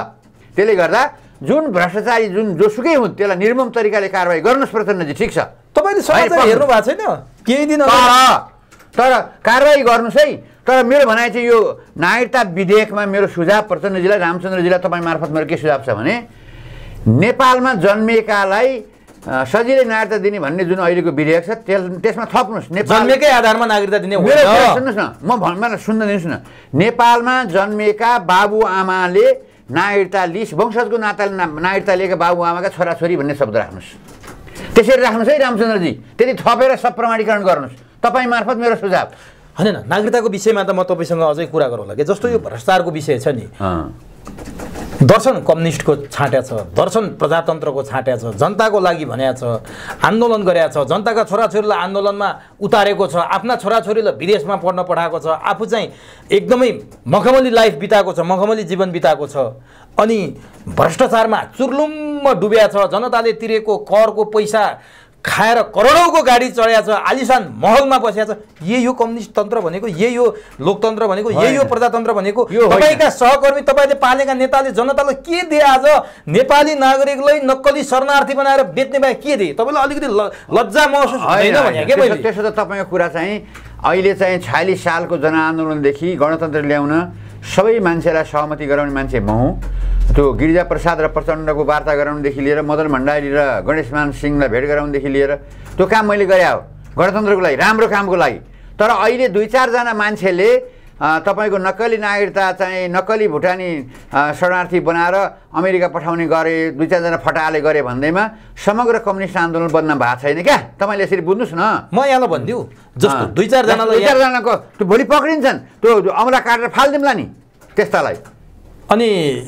त्यसले गर्दा जुन भ्रष्टाचारी जुन जोसुकै हुन् त्यसलाई निर्मम तरिकाले कारवाही गर्नुहोस् प्रचण्डजी ठिक छ तपाईँले हेर्नु भएको छैन केही दिन तर कारवाही गर्नुहोस् है तर मेरो भनाइ चाहिँ यो नागरिकता विधेयकमा मेरो सुझाव प्रचण्डजीलाई रामचन्द्रजीलाई तपाईँ मार्फत मेरो के सुझाव छ भने नेपालमा जन्मिएकालाई सजिलै नागरिकता दिने भन्ने जुन अहिलेको विधेयक छ त्यस त्यसमा थप्नुहोस् जन्मेकै आधारमा नागरिकता दिने सुन्नुहोस् न म न सुन्न दिनुहोस् न नेपालमा जन्मिएका बाबुआमाले नागरिकता लिस वंशजको नाताले नागरिकता लिएका बाबुआमाका छोराछोरी भन्ने शब्द राख्नुहोस् त्यसरी राख्नुहोस् है रामचन्द्रजी त्यति थपेर सब प्रमाणीकरण गर्नुहोस् तपाईँ मार्फत मेरो सुझाव होइन नागरिकताको विषयमा त म तपाईँसँग अझै कुरा गरौँला कि जस्तो यो भ्रष्टाचारको विषय छ नि दर्शन कम्युनिस्टको छाँट्या छ दर्शन प्रजातन्त्रको छाँट्या छ जनताको लागि भन्या छ आन्दोलन गरेका छ जनताका छोराछोरीलाई आन्दोलनमा उतारेको छ आफ्ना छोराछोरीलाई विदेशमा पढ्न पठाएको छ आफू चाहिँ एकदमै मखमली लाइफ बिताएको छ मखमली जीवन बिताएको छ अनि भ्रष्टाचारमा चुर्लुम्म डुब्या छ जनताले तिरेको करको पैसा खाएर करोडौँको गाडी चढाएको छ आलिसान महलमा बसिया छ यही हो कम्युनिस्ट तन्त्र भनेको यही हो लोकतन्त्र भनेको यही हो प्रजातन्त्र भनेको तपाईँका सहकर्मी तपाईँले पालेका नेताले जनतालाई के दिए आज नेपाली नागरिकलाई नक्कली शरणार्थी बनाएर बेच्ने भए के दिए तपाईँलाई अलिकति लज्जा महसुस हुँदैन त्यसो त तपाईँको कुरा चाहिँ अहिले चाहिँ छयालिस सालको जनआन्दोलनदेखि गणतन्त्र ल्याउन सबै मान्छेलाई सहमति गराउने मान्छे म हुँ त्यो गिरिजाप्रसाद र प्रचण्डको वार्ता गराउनुदेखि लिएर मदन भण्डारी र गणेशमान सिंहलाई भेट गराउनुदेखि लिएर त्यो काम मैले गरे हो गणतन्त्रको लागि राम्रो कामको लागि तर अहिले दुई चारजना मान्छेले तपाईँको नक्कली नागरिकता चाहिँ नक्कली भुटानी शरणार्थी बनाएर अमेरिका पठाउने गरे दुई चारजना फटाले गरे भन्दैमा समग्र कम्युनिस्ट आन्दोलन बदनाम भएको छैन क्या तपाईँले यसरी बुझ्नुहोस् न म यहाँलाई भनिदिउँ जस्तो दुई चारजना दुई चारजनाको त्यो भोलि पक्रिन्छन् त्यो अमला काटेर फालिदिउँला नि त्यस्तालाई अनि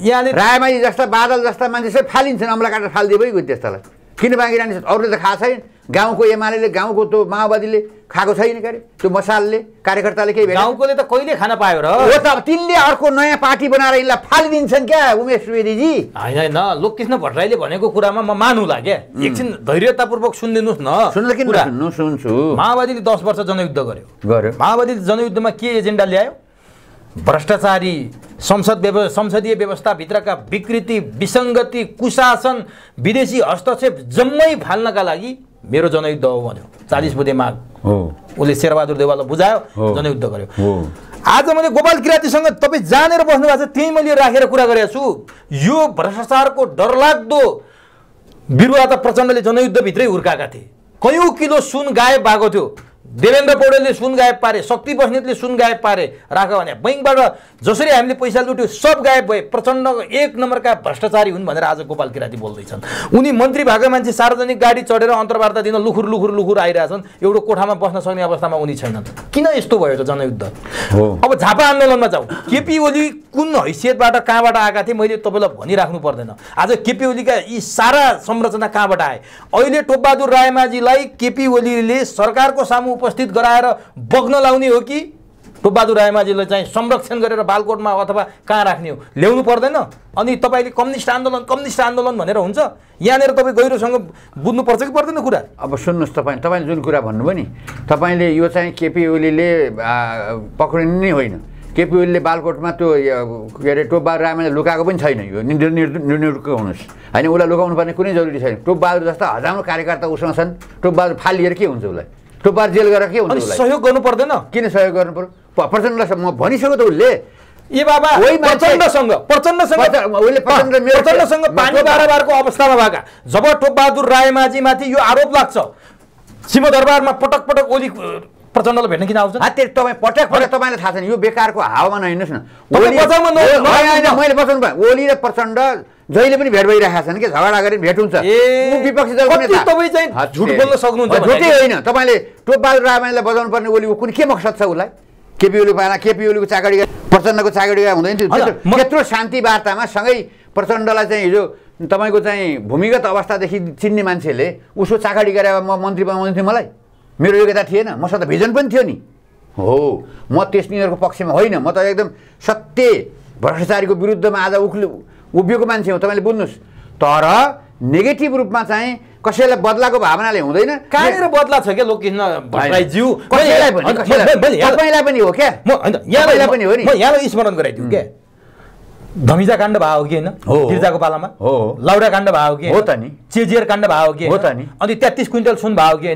यहाँले रायमाझी जस्ता बादल जस्ता मान्छे चाहिँ फालिन्छन् अम्ला काटेर फालिदिए भइगयो त्यस्तालाई किन बाँकी रानी अरूले त खाएको छैन गाउँको एमाले गाउँको त्यो माओवादीले खाएको छैन के अरे त्यो मसालले कार्यकर्ताले केही गाउँकोले त कहिले खान पायो र हो त तिनले अर्को नयाँ पार्टी बनाएर यिनलाई फालिदिन्छन् क्या उमेश सुवेदीजी होइन होइन लोककृष्ण भट्टराईले भनेको कुरामा म मानुला क्या एकछिन धैर्यतापूर्वक सुनिदिनुहोस् न सुन्नु किन सुन्नु सुन्छु माओवादीले दस वर्ष जनयुद्ध गर्यो गर्यो माओवादीले जनयुद्धमा के एजेन्डा ल्यायो भ्रष्टाचारी संसद व्यव संसदीय व्यवस्थाभित्रका विकृति विसङ्गति कुशासन विदेशी हस्तक्षेप जम्मै फाल्नका लागि मेरो जनयुद्ध हो भन्यो चालिस बुधे माघ उसले शेरबहादुर देवाललाई बुझायो जनयुद्ध गर्यो आज मैले गोपाल किरातीसँग तपाईँ जानेर बस्नु भएको छ त्यहीँ मैले राखेर कुरा गरेको छु यो भ्रष्टाचारको डरलाग्दो बिरुवा त प्रचण्डले जनयुद्धभित्रै हुर्काएका थिए कयौँ किलो सुन गायब भएको थियो देवेन्द्र पौडेलले सुन गायब पारे शक्ति बस्नेतले सुन गायब पारे राख भने बैङ्कबाट जसरी हामीले पैसा लुट्यो सब गायब भए प्रचण्ड एक नम्बरका भ्रष्टाचारी हुन् भनेर आज गोपाल किराँती बोल्दैछन् उनी मन्त्री भएको मान्छे सार्वजनिक गाडी चढेर अन्तर्वार्ता दिन लुखुर लुखुर लुखुर आइरहेछन् एउटा कोठामा बस्न सक्ने अवस्थामा उनी छैनन् किन यस्तो भयो त जनयुद्ध अब झापा आन्दोलनमा जाउँ केपी ओली कुन हैसियतबाट कहाँबाट आएका थिए मैले तपाईँलाई भनिराख्नु पर्दैन आज केपी ओलीका यी सारा संरचना कहाँबाट आए अहिले टोपबहादुर रायमाझीलाई केपी ओलीले सरकारको सामु उपस्थित गराएर बग्न लाउने हो कि टोपबहादुर रायमाझीलाई चाहिँ संरक्षण गरेर बालकोटमा अथवा कहाँ राख्ने हो ल्याउनु पर्दैन अनि तपाईँले कम्युनिस्ट आन्दोलन कम्युनिस्ट आन्दोलन भनेर हुन्छ यहाँनिर तपाईँ गहिरोसँग बुझ्नुपर्छ कि पर्दैन कुरा अब सुन्नुहोस् तपाईँ तपाईँले जुन कुरा भन्नुभयो नि तपाईँले यो चाहिँ केपी ओलीले पक्रिनु नै होइन केपी ओलीले बालकोटमा त्यो के अरे टोपबहादुर रायमाझी लुकाएको पनि छैन यो निर्णय हुनुहोस् होइन उसलाई लुकाउनु पर्ने कुनै जरुरी छैन टोपबहादुर जस्ता हजारौँ कार्यकर्ता उसँग छन् टोपबहादुर फालिएर के हुन्छ उसलाई टोपार जेल गरेर के हुन्छ सहयोग गर्नु पर्दैन किन सहयोग गर्नु पर्यो प्रचण्डलाई म भनिसक्यो त उसले ए बाबा प्रचण्डसँग प्रचण्डसँग पानी बाह्र अवस्थामा भएका जब टोपबहादुर रायमाझीमाथि यो आरोप लाग्छ सिंहदरबारमा पटक पटक ओली प्रचण्डलाई भेट्न किन आउँछ त्यो तपाईँ पटक पटक तपाईँलाई थाहा छैन यो बेकारको हावामा नहिँड्नुहोस् न ओली र प्रचण्ड जहिले पनि भेट भइरहेका छन् कि झगडा गरेर भेट हुन्छ विपक्षी दलको चाहिँ झुट बोल्न सक्नुहुन्छ झुटै होइन तपाईँले टोपबहादुर रामायणलाई बजाउनु पर्ने ओली कुन के मकसद छ उसलाई केपी ओली पाएन केपी ओलीको चाकडी प्रचण्डको चाकडी हुँदैन थियो त्यत्रो शान्ति वार्तामा सँगै प्रचण्डलाई चाहिँ हिजो तपाईँको चाहिँ भूमिगत अवस्थादेखि चिन्ने मान्छेले उसको चाकडी गरेर म मन्त्री बनाउँदैन थिएँ मलाई मेरो योग्यता थिएन मसँग त भिजन पनि थियो नि हो म त्यस पक्षमा होइन म त एकदम सत्य भ्रष्टाचारीको विरुद्धमा आज उक्लु उभिएको मान्छे हो तपाईँले बुझ्नुहोस् तर नेगेटिभ रूपमा चाहिँ कसैलाई बदलाको भावनाले हुँदैन कहाँनिर बदला छ क्या लोककृष्ण भट्टराईज्यू पनि तपाईँलाई पनि हो क्या यहाँलाई पनि हो नि यहाँलाई स्मरण गराइदिउँ क्या धमिजा काण्ड भयो कि होइन गिर्जाको पालामा हो लाउडा काण्ड भयो कि हो त नि चेजियर काण्ड भयो कि हो त नि अनि तेत्तिस क्विन्टल सुन भयो कि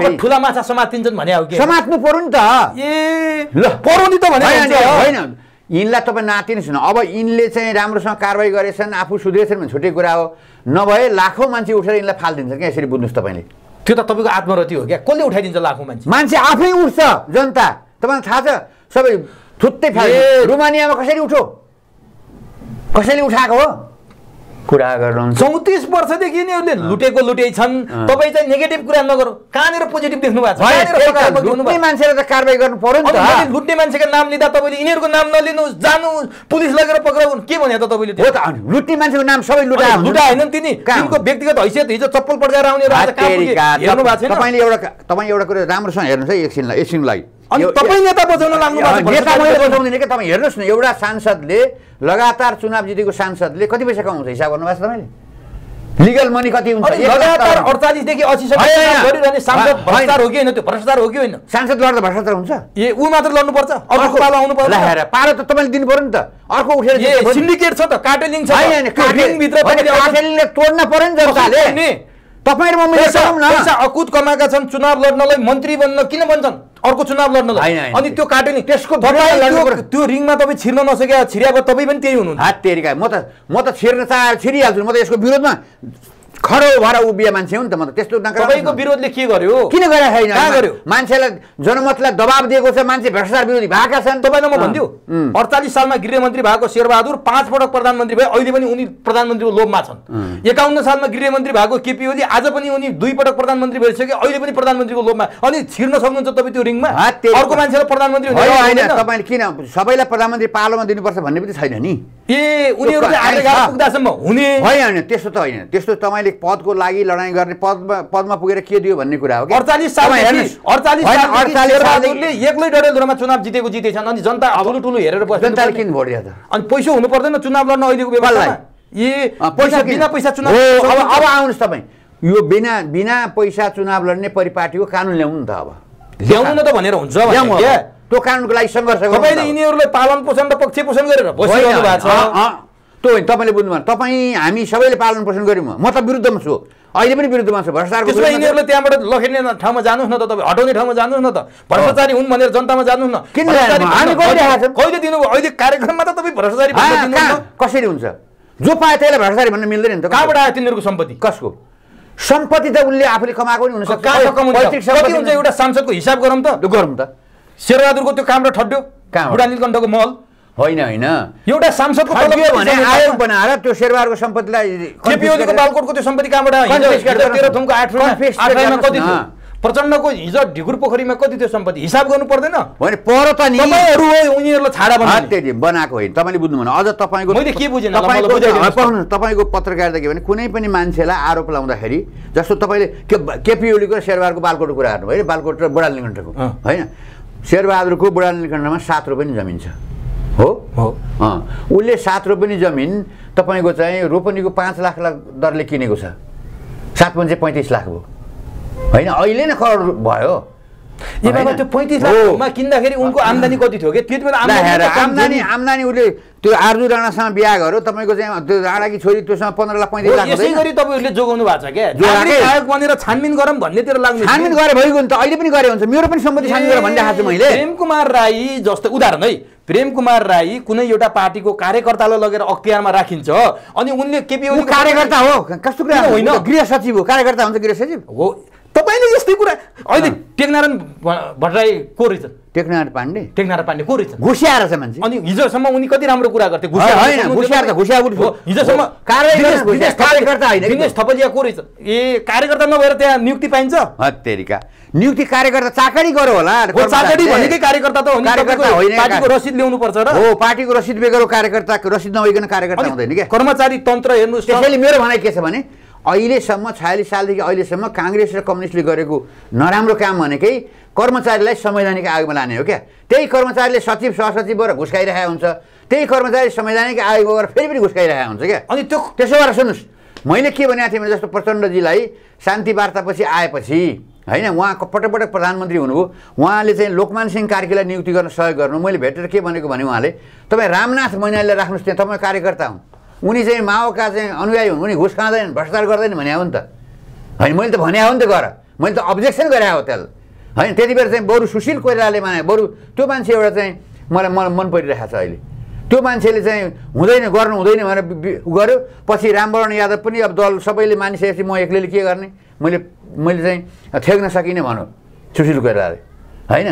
होइन ठुला माछा समातिन्छन् भने हो कि समात्नु पर्यो नि त ए ल पर्यो नि त भने होइन यिनलाई तपाईँ नातिनु छैन अब यिनले चाहिँ राम्रोसँग कारवाही गरेछन् आफू सुध्रेछन् भने छुट्टै कुरा हो नभए लाखौँ मान्छे उठेर यिनलाई फालिदिन्छ क्या यसरी बुझ्नुहोस् तपाईँले त्यो त तपाईँको आत्मरति हो क्या कसले उठाइदिन्छ लाखौँ मान्छे मान्छे आफै उठ्छ जनता तपाईँलाई थाहा छ सबै थुत्तै फाल्यो रुमानियामा कसरी उठो कसैले उठाएको हो कुरा गर्नु चौतिस वर्षदेखि नै उसले लुटेको लुटे छन् तपाईँ चाहिँ नेगेटिभ कुरा नगरो कहाँनिर पोजिटिभ देख्नु भएको छ त कारवाही गर्नु पर्यो नि त लुट्ने मान्छेको नाम लिँदा तपाईँले यिनीहरूको नाम नलिनु जानु पुलिस लगेर पक्राउ के भने त तपाईँले लुट्ने मान्छेको नाम सबै लुटा लुटा होइन तिनी तिनको व्यक्तिगत हैसियत हिजो चप्पल पड्काएर आउने तपाईँले एउटा तपाईँ एउटा कुरा राम्रोसँग हेर्नुहोस् है एकछिनलाई एकछिनलाई अनि तपाईँ नेता बचाउन लाग्नु नेता मैले बचाउँदिनँ कि तपाईँ हेर्नुहोस् न एउटा सांसदले लगातार चुनाव जितेको सांसदले कति पैसा कमाउँछ हिसाब गर्नुभएको छ तपाईँले लिगल मनी कति हुन्छ लगातार अडचालिसदेखि असीसम्म सांसद भ्रष्टाचार हो कि होइन त्यो भ्रष्टाचार हो कि होइन सांसद लड्दा भ्रष्टाचार हुन्छ ए ऊ मात्र लड्नुपर्छ अर्को पालो आउनु पर्छ पालो त तपाईँले दिनु पऱ्यो नि त अर्को उठेर सिन्डिकेट छ त कार्टेलिङ छ कार्टेलिङभित्र तोड्न पऱ्यो नि जनताले तपाईँ अकुत कमाएका छन् चुनाव लड्नलाई मन्त्री बन्न किन बन्छन् अर्को चुनाव लड्नलाई अनि त्यो काट्यो नि त्यसको त्यो रिङमा तपाईँ छिर्न नसके छिरिया तपाईँ पनि त्यही हुनु हात तेरिका म त म त छिर्न चाहेर छिरिहाल्छु म त यसको विरोधमा खडो भएर उभिए मान्छे हो नि त म त त्यस्तो तपाईँको विरोधले के गर्यो किन गरेको छैन मान्छेलाई जनमतलाई दबाब दिएको छ मान्छे भ्रष्टाचार विरोधी भएका छन् तपाईँलाई म भन्थ्यो अडचालिस सालमा गृहमन्त्री भएको शेरबहादुर पाँच पटक प्रधानमन्त्री भए अहिले पनि उनी प्रधानमन्त्रीको लोभमा छन् एकाउन्न सालमा गृहमन्त्री भएको केपी ओली आज पनि उनी दुई पटक प्रधानमन्त्री भइसक्यो अहिले पनि प्रधानमन्त्रीको लोभमा अनि छिर्न सक्नुहुन्छ तपाईँ त्यो रिङमा अर्को मान्छेलाई प्रधानमन्त्री होइन तपाईँले किन सबैलाई प्रधानमन्त्री पालोमा दिनुपर्छ भन्ने पनि छैन नि ए उनीहरू पुग्दासम्म हुने होइन त्यस्तो त होइन त्यस्तो तपाईँले पदको लागि लडाइँ गर्ने पदमा पदमा पुगेर के दियो भन्ने कुरा हो अडचालिस सालले एक्लै डडेलधुरामा चुनाव जितेको जितेछन् अनि जनता ठुलो ठुलो हेरेर जनताले किन भोट दिएको त अनि पैसा हुनु पर्दैन चुनाव लड्न अहिलेको व्यवस्थामा ए पैसा बिना पैसा चुनाव अब अब आउनुहोस् तपाईँ यो बिना बिना पैसा चुनाव लड्ने परिपाटीको कानुन ल्याउनु नि त अब ल्याउनु त भनेर हुन्छ त्यो कानुनको लागि सङ्घर्ष तपाईँले यिनीहरूलाई पालन पोषण र पक्ष पोषण गरेर बसिरहनु भएको छ त्यो होइन तपाईँले बुझ्नुभयो तपाईँ हामी सबैले पालन पोषण गऱ्यौँ म त विरुद्धमा छु अहिले पनि विरुद्धमा छु भ्रष्टाचारको यिनीहरूले त्यहाँबाट लखेट्ने ठाउँमा जानुहोस् न त तपाईँ हटाउने ठाउँमा जानुहोस् न त भ्रष्टाचारी हुन् भनेर जनतामा जानुहोस् न किन कहिले दिनुभयो अहिले कार्यक्रममा त तपाईँ भ्रष्टाचारी कसरी हुन्छ जो पाए त्यसलाई भ्रष्टाचारी भन्न मिल्दैन नि त कहाँबाट आयो तिनीहरूको सम्पत्ति कसको सम्पत्ति त उसले आफूले कमाएको पनि हुनसक्छ एउटा सांसदको हिसाब गरौँ त गरौँ त शेरबहादुरको त्यो काम र ठड्यो कहाँ बुढा नीलकण्ठको महल होइन होइन एउटा सांसदको आयोग बनाएर त्यो शेरबहादुरको सम्पत्तिलाई बालकोटको त्यो सम्पत्ति कहाँबाट कति प्रचण्डको हिजो ढिकुर पोखरीमा कति त्यो सम्पत्ति हिसाब गर्नु पर्दैन होइन पर त नि तपाईँहरू उनीहरूलाई छाडा बनाएको बनाएको होइन तपाईँले बुझ्नु भएन अझ तपाईँको मैले के बुझेन तपाईँको पत्रकारिता के भने कुनै पनि मान्छेलाई आरोप लाउँदाखेरि जस्तो तपाईँले केपी ओलीको शेरबारको बालकोटको कुरा हेर्नुभयो बालकोट र बुढालिङको होइन शेरबहादुरको बुढानीलखण्डमा सात रोपनी जमिन छ हो हो उसले सात रोपनी जमिन तपाईँको चाहिँ रोपनीको पाँच लाख दरले किनेको छ सात पन्चे पैँतिस लाख भयो होइन अहिले नै करोड भयो ए बाबा त्यो पैँतिस लाखमा किन्दाखेरि उनको आम्दानी कति थियो कि त्यति बेला आम्दानी आम्दानी उसले त्यो आर्जु राणासँग बिहा गर्यो तपाईँको चाहिँ त्यो राणाकी छोरी त्योसँग पन्ध्र लाख पैँतिस लाख यसै गरी तपाईँहरूले जोगाउनु भएको छ क्या बनेर छानबिन गरौँ भन्नेतिर लाग्नु छानबिन गरे भइगयो नि त अहिले पनि गरे हुन्छ मेरो पनि सम्पत्ति छानबिन गरेर भनिरहेको छु मैले प्रेम कुमार राई जस्तो उदाहरण है प्रेम कुमार राई कुनै एउटा पार्टीको कार्यकर्तालाई लगेर अख्तियारमा राखिन्छ अनि उनले केपी कार्यकर्ता हो कस्तो कुरा होइन गृह सचिव हो कार्यकर्ता हुन्छ गृह सचिव हो तपाईँले यस्तै कुरा अहिले टेकनारायण भट्टराई को रहेछ टेकनारायण पाण्डे टेकनारायण पाण्डे को रहेछ घुसिया रहेछ मान्छे अनि हिजोसम्म उनी कति राम्रो कुरा गर्थे हिजोसम्म थपलिया को रहेछ ए कार्यकर्ता नभएर त्यहाँ नियुक्ति पाइन्छ हत्तेरिका नियुक्ति कार्यकर्ता चाकरी गर होला चाकरी भनेकै कार्यकर्ता त कार्यकर्ता होइन पार्टीको रसिद ल्याउनु पर्छ र हो पार्टीको रसिद बेगर कार्यकर्ता रसिद नभइकन कार्यकर्ता हुँदैन क्या कर्मचारी तन्त्र हेर्नु मेरो भनाइ के छ भने अहिलेसम्म छयालिस सालदेखि अहिलेसम्म काङ्ग्रेस र कम्युनिस्टले गरेको नराम्रो काम भनेकै कर्मचारीलाई संवैधानिक आयोगमा लाने हो क्या त्यही कर्मचारीले सचिव सहसचिव भएर घुस्काइरहेको हुन्छ त्यही कर्मचारी संवैधानिक आयोग भएर फेरि पनि घुस्काइरहेको हुन्छ क्या अनि त्यो त्यसो भएर सुन्नुहोस् मैले के भनेको थिएँ भने जस्तो प्रचण्डजीलाई शान्ति वार्तापछि आएपछि होइन उहाँको पटक पटक प्रधानमन्त्री हुनुभयो उहाँले चाहिँ लोकमान सिंह कार्कीलाई नियुक्ति गर्न सहयोग गर्नु मैले भेटेर के भनेको भने उहाँले तपाईँ रामनाथ मैनालीलाई राख्नुहोस् त्यहाँ तपाईँ कार्यकर्ता हुन् उनी चाहिँ माओका चाहिँ अनुयायी हुन् उनी घुस खाँदैन भ्रष्टाचार गर्दैन भने हो नि त होइन मैले त भने हो नि त गर मैले त अब्जेक्सन गरे हो त्यसलाई होइन त्यति बेला चाहिँ बरु सुशील कोइरालाले माने बरु त्यो मान्छे एउटा चाहिँ मलाई मलाई मन परिरहेको छ अहिले त्यो मान्छेले चाहिँ हुँदैन गर्नु हुँदैन भनेर गऱ्यो पछि रामवरण यादव पनि अब दल सबैले मानिसकेपछि म एक्लैले के गर्ने मैले मैले चाहिँ थ्याक्न सकिनँ भनौँ सुशील कोइरालाले होइन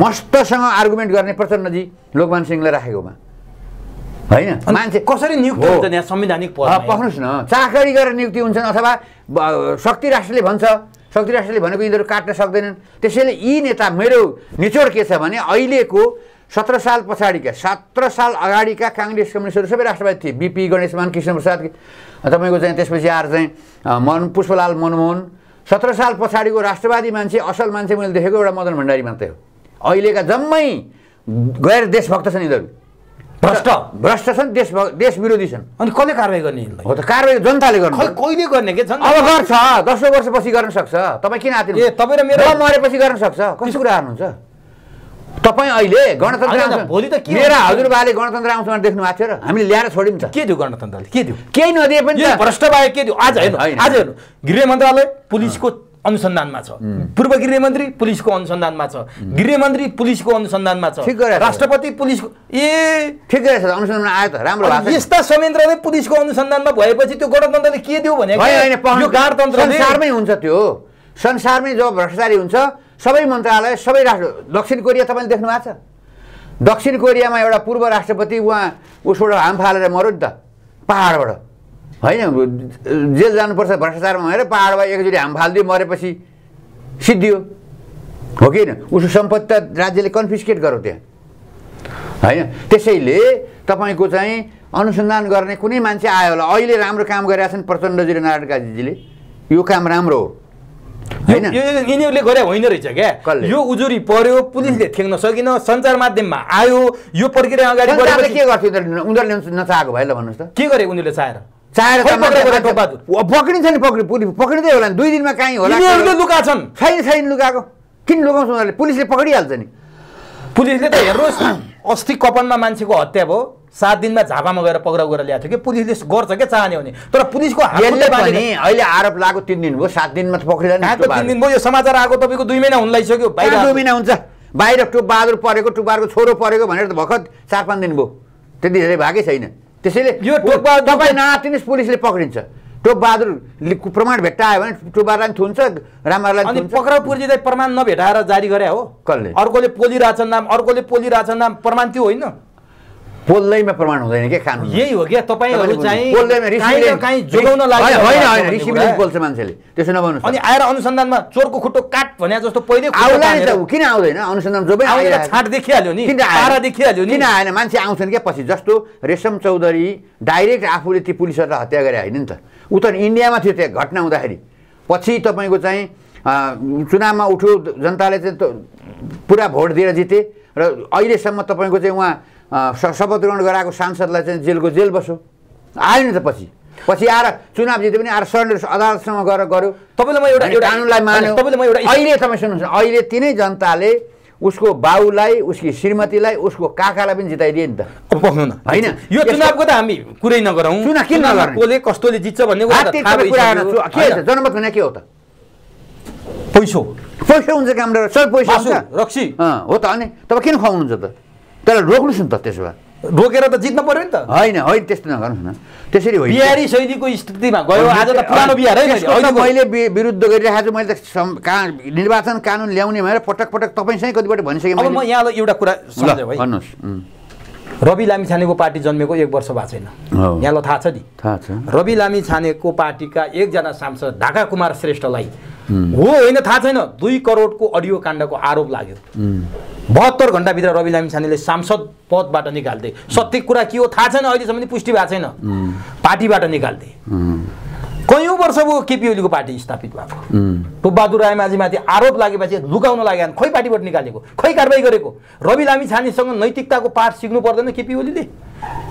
मस्तसँग आर्गुमेन्ट गर्ने प्रचण्डजी लोकमान सिंहलाई राखेकोमा होइन मान्छे कसरी नियुक्ति हुन्छ यहाँ संवैधानिक पक्नुहोस् न चाकरी गरेर नियुक्ति हुन्छन् अथवा शक्ति राष्ट्रले भन्छ शक्ति राष्ट्रले भनेको यिनीहरू काट्न सक्दैनन् त्यसैले यी नेता मेरो निचोड के छ भने अहिलेको सत्र साल पछाडिका सत्र साल अगाडिका काङ्ग्रेस कम्युनिस्टहरू सबै राष्ट्रवादी थिए बिपी गणेशमान कृष्ण प्रसाद तपाईँको चाहिँ त्यसपछि आएर चाहिँ मन पुष्पलाल मनमोहन सत्र साल पछाडिको राष्ट्रवादी मान्छे असल मान्छे मैले देखेको एउटा मदन भण्डारी मात्रै हो अहिलेका जम्मै गैर देशभक्त छन् यिनीहरू भ्रष्ट भ्रष्ट छन् देश देश विरोधी छन् अनि कसले कारवाही गर्ने हो त कारवाही जनताले गर्नु कहिले गर्ने के अब गर्छ दसौँ वर्षपछि गर्न सक्छ तपाईँ किन आतिर तपाईँ र मेरो मरेपछि गर्न सक्छ कस्तो कुरा हार्नुहुन्छ तपाईँ अहिले गणतन्त्र भोलि त के मेरा हजुरबाले गणतन्त्र आउँछ भनेर देख्नु भएको थियो र हामीले ल्याएर छोडिन्छ के थियो गणतन्त्रले के दियो केही नदिए पनि भ्रष्ट भए के थियो आज हेर्नु आज हेर्नु गृह मन्त्रालय पुलिसको अनुसन्धानमा छ पूर्व गृहमन्त्री पुलिसको अनुसन्धानमा छ गृहमन्त्री पुलिसको अनुसन्धानमा छ राष्ट्रपति पुलिसको ए ठिक रहेछ अनुसन्धानमा आयो त राम्रो यस्ता संयन्त्र नै पुलिसको अनुसन्धानमा भएपछि त्यो गणतन्त्रले के दियो भने संसारमै हुन्छ त्यो संसारमै जब भ्रष्टाचारी हुन्छ सबै मन्त्रालय सबै राष्ट्र दक्षिण कोरिया तपाईँले देख्नु भएको छ दक्षिण कोरियामा एउटा पूर्व राष्ट्रपति उहाँ उसबाट हाम फालेर मर्यो नि त पाहाडबाट होइन जेल जानुपर्छ भ्रष्टाचारमा भनेर पाहाडमा एकचोटि हाम फालिदियो मरेपछि सिद्धियो हो कि होइन उसको सम्पत्ति त राज्यले कन्फिस्केट गरौँ त्यहाँ होइन त्यसैले तपाईँको चाहिँ अनुसन्धान गर्ने कुनै मान्छे आयो होला अहिले राम्रो काम गरेका छन् प्रचण्डजी र नारायण काजीजीले यो काम राम्रो हो होइन यिनीहरूले गरे होइन रहेछ क्या यो उजुरी पर्यो पुलिसले ठेक्न सकिन सञ्चार माध्यममा आयो यो प्रक्रिया अगाडि के गर्थ्यो उनीहरूले नचाहेको भयो ल भन्नुहोस् त के गरे उनीहरूले चाहेर चाहेर पक्रिन्छ नि पक्रि पक्रिँदै होला नि दुई दिनमा काहीँ होला लुगा छन् छैन छैन लुगाको किन लुकाउँछ उनीहरूले पुलिसले पक्रिहाल्छ नि पुलिसले त हेर्नुहोस् अस्ति कपनमा मान्छेको हत्या भयो सात दिनमा झापामा गएर पक्राउ गरेर ल्याएको थियो कि पुलिसले गर्छ क्या चाहने भने तर पुलिसको अहिले आरोप लगाएको तिन दिन भयो सात दिनमा त पक्रिँदैन तिन दिन भयो यो समाचार आएको तपाईँको दुई महिना हुन लागिसक्यो बाहिर दुई महिना हुन्छ बाहिर बहादुर परेको टुपबारको छोरो परेको भनेर त भर्खर चार पाँच दिन भयो त्यति धेरै भएकै छैन त्यसैले यो टोकबहादुर तपाईँ नआतिनुहोस् पुलिसले पक्रिन्छ टोपबहादुर प्रमाण आयो भने पनि थुन्छ रामबहादुरलाई पक्राउ पुर्जीलाई प्रमाण नभेटाएर जारी गरे हो कसले अर्कोले पोलिरहेछन् नाम अर्कोले पोलिरहेछन् नाम प्रमाण त्यो होइन पोल्दैमा प्रमाण हुँदैन के खानु यही हो क्या तपाईँहरू चाहिँ बोल्छ मान्छेले त्यसो नभन्नु अनि आएर अनुसन्धानमा चोरको खुट्टो काट भने जस्तो पहिले आउला किन आउँदैन अनुसन्धान जो पनि छाट देखिहाल्यो नि किन आएर देखिहाल्यो किन आएन मान्छे आउँछन् क्या पछि जस्तो रेशम चौधरी डाइरेक्ट आफूले ती पुलिसहरूलाई हत्या गरे होइन नि त ऊ त इन्डियामा थियो त्यो घटना हुँदाखेरि पछि तपाईँको चाहिँ चुनावमा उठ्यो जनताले चाहिँ पुरा भोट दिएर जिते र अहिलेसम्म तपाईँको चाहिँ उहाँ शपथ ग्रहण गराएको सांसदलाई चाहिँ जेलको जेल बसो आयो नि त पछि पछि आएर चुनाव जित्यो भने आएर सरेन्डर अदालतसँग गएर गऱ्यो तपाईँलाई म एउटा एउटा कानुनलाई अहिले तपाईँ सुन्नुहोस् अहिले तिनै जनताले उसको बाउलाई उसकी श्रीमतीलाई उसको काकालाई पनि जिताइदिए नि त न होइन यो चुनावको त हामी कुरै नगरौँ चुनाव किन कसले कस्तोले जित्छ भन्ने के जनमत भने के हो त पैसो पैसो हुन्छ कामबाट सर पैसा रक्सी हो त अनि तपाईँ किन खुवाउनुहुन्छ त तर रोक्नुहोस् न त त्यसो भए रोकेर त जित्नु पऱ्यो नि त होइन होइन त्यस्तो नगर्नुहोस् न त्यसरी होइन बिहारी शैलीको स्थितिमा गयो आज त पुरानो बिहार मैले विरुद्ध गरिरहेको छु मैले त निर्वाचन कानुन ल्याउने भनेर पटक पटक तपाईँसँगै कतिपल्ट भनिसकेँ म यहाँलाई एउटा कुरा भन्नुहोस् रवि लामी छानेको पार्टी जन्मेको एक वर्ष भएको छैन यहाँलाई थाहा छ नि थाहा छ रवि लामी छानेको पार्टीका एकजना सांसद ढाका कुमार श्रेष्ठलाई हो होइन थाहा छैन दुई करोडको अडियो काण्डको आरोप लाग्यो बहत्तर घन्टाभित्र रवि लामी छानेले सांसद पदबाट निकाल्दे सत्य कुरा के हो थाहा छैन अहिलेसम्म पुष्टि भएको छैन पार्टीबाट निकाल्थे कैयौँ वर्ष भयो केपी ओलीको पार्टी स्थापित भएको टोपबहादुर रायमाझीमाथि आरोप लागेपछि लुकाउन लाग्यो खै पार्टीबाट निकालेको खै कारवाही गरेको रवि लामी छानेसँग नैतिकताको पाठ सिक्नु पर्दैन केपी ओलीले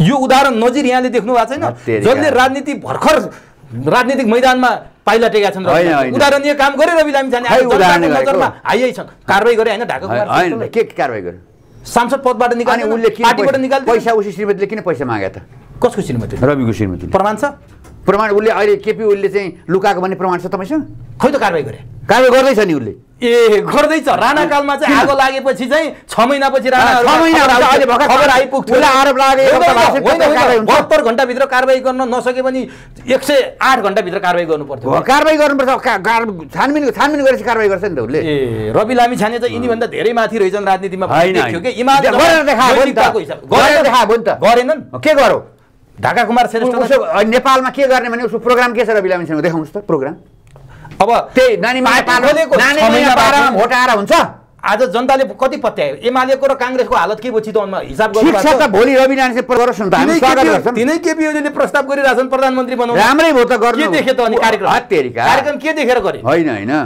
यो उदाहरण नजिर यहाँले देख्नु भएको छैन जसले राजनीति भर्खर राजनीतिक मैदानमा पाइला टेका छन् उदाहरणीय काम गरे रवि लामी छाने हाइयै छन् कारवाही गरे होइन ढाका के कारवाही गरे सांसद पदबाट निकाल्ने उसले पार्टीबाट निकाल्ने पैसा उसी श्रीमतीले किन पैसा मागेको त कसको श्रीमती रविको श्रीमती प्रमाण छ प्रमाण उसले अहिले केपी ओलीले चाहिँ लुकाएको भन्ने प्रमाण छ तपाईँसँग खै त कारवाही गरे कारवाही गर्दैछ नि उसले ए गर्दैछ राणा कालमा चाहिँ आगो लागेपछि चाहिँ छ महिनापछि बहत्तर घन्टाभित्र कारवाही गर्न नसके पनि एक सय आठ घन्टाभित्र कारवाही गर्नु पर्थ्यो कारवाही गर्नुपर्छ छानबिन छानबिन गरेपछि कारवाही गर्छ नि त उसले ए रवि लामी छाने चाहिँ यिनीभन्दा धेरै माथि रहेछन् राजनीतिमा गरेनन् के गरौँ ढाका कुमार श्रेष्ठ नेपालमा के गर्ने भने उसको प्रोग्राम के छ रवि लामिछानेको देखाउनुहोस् त प्रोग्राम अब त्यही नानी भोट हुन्छ आज जनताले कति पत्यायो एमालेको र काङ्ग्रेसको हालत के भयो चितवनमा हिसाब भोलि रवि तिनै केपी ओलीले प्रस्ताव गरिरहेछन् प्रधानमन्त्री बनाउनु राम्रै भयो त गर्नु के देखेर गरे होइन होइन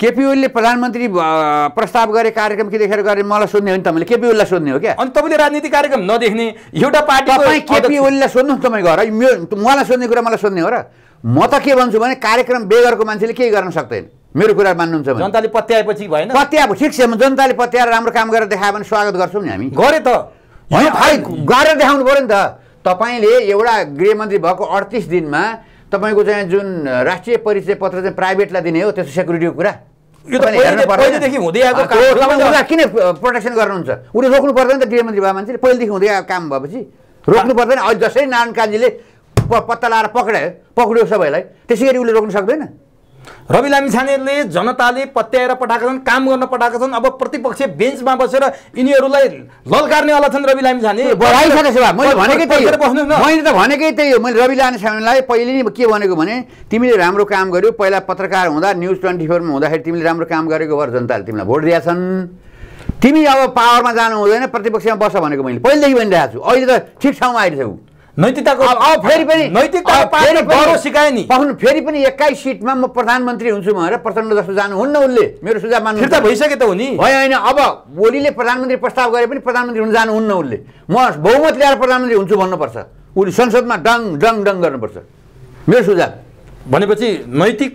केपी ओलीले प्रधानमन्त्री प्रस्ताव गरे कार्यक्रम के देखेर गरे मलाई सोध्ने हो नि तपाईँले केपी ओलीलाई सोध्ने हो क्या अनि तपाईँले राजनीतिक कार्यक्रम नदेख्ने एउटा पार्टी केपी ओलीलाई सोध्नुहोस् तपाईँ घर मलाई उहाँलाई सोध्ने कुरा मलाई सोध्ने हो र म त के भन्छु भने कार्यक्रम बेगरको मान्छेले केही गर्न सक्दैन मेरो कुरा मान्नुहुन्छ जनताले पत्याएपछि भएन पत्याएको ठिक छ जनताले पत्याएर राम्रो काम गरेर देखायो भने स्वागत गर्छौँ नि हामी गरे त होइन गरेर देखाउनु पऱ्यो नि त तपाईँले एउटा गृहमन्त्री भएको अडतिस दिनमा तपाईँको चाहिँ जुन राष्ट्रिय परिचय पत्र चाहिँ प्राइभेटलाई दिने हो त्यस्तो सेक्युरिटीको कुरा किन प्रोटेक्सन गर्नुहुन्छ उसले रोक्नु पर्दैन त गृहमन्त्री भए मान्छेले पहिलेदेखि हुँदै आएको काम भएपछि रोक्नु पर्दैन अहिले जसरी नारायण काजीले पत्ता लाएर पक्रायो पक्रियो सबैलाई त्यसै गरी उसले रोक्नु सक्दैन रवि लामिछानेले जनताले पत्याएर पठाएका छन् काम गर्न पठाएका छन् अब प्रतिपक्ष बेन्चमा बसेर यिनीहरूलाई ललकार्नेवाला छन् रवि लामिछाने मैले त भनेकै त्यही हो मैले रवि लामिछानेलाई पहिले नै के भनेको भने तिमीले राम्रो काम गर्यो पहिला पत्रकार हुँदा न्युज ट्वेन्टी फोरमा हुँदाखेरि तिमीले राम्रो काम गरेको भएर जनताले तिमीलाई भोट दिएका छन् तिमी अब पावरमा जानु हुँदैन प्रतिपक्षमा बस भनेको मैले पहिलेदेखि भनिरहेको छु अहिले त ठिक ठाउँमा आइरहेछौ नैतिकताको फेरि पनि नैतिकता सिकाए नि फेरि पनि एक्काइस सिटमा म प्रधानमन्त्री हुन्छु भनेर प्रचण्ड जस्तो जानुहुन्न उसले मेरो सुझाव मान्नु फिर्ता भइसक्यो त हो नि भयो होइन अब ओलीले प्रधानमन्त्री प्रस्ताव गरे पनि प्रधानमन्त्री हुन जानुहुन्न उसले म बहुमत ल्याएर प्रधानमन्त्री हुन्छु भन्नुपर्छ उसले संसदमा डङ डङ डङ गर्नुपर्छ मेरो सुझाव भनेपछि नैतिक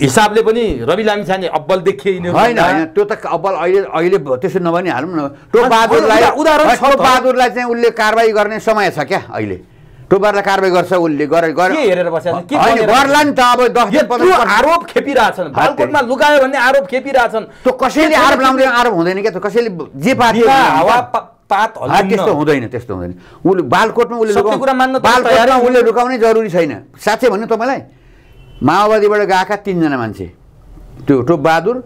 हिसाबले पनि रवि लामिछाने अब्बल देखिएन होइन होइन त्यो त अब्बल अहिले अहिले त्यसो नभनिहालौँ न टोपबहादुरलाई उदाहरण टोपबहादुरलाई चाहिँ उसले कारवाही गर्ने समय छ क्या अहिले टोपबहादुरलाई कारवाही गर्छ उसले गर्ला नि त अब दिन आरोप खेपिरहेछन् बालकोटमा लुगायो भन्ने आरोप खेपिरहेछन् त्यो कसैले आरोप लाउँदैन आरोप हुँदैन क्या त्यो कसैले जे पार्टी हावा पात त्यस्तो हुँदैन त्यस्तो हुँदैन उसले बालकोटमा उसले बालकोटमा उसले रुकाउने जरुरी छैन साँच्चै भन्नु तपाईँलाई माओवादीबाट गएका तिनजना मान्छे त्यो टोपबहादुर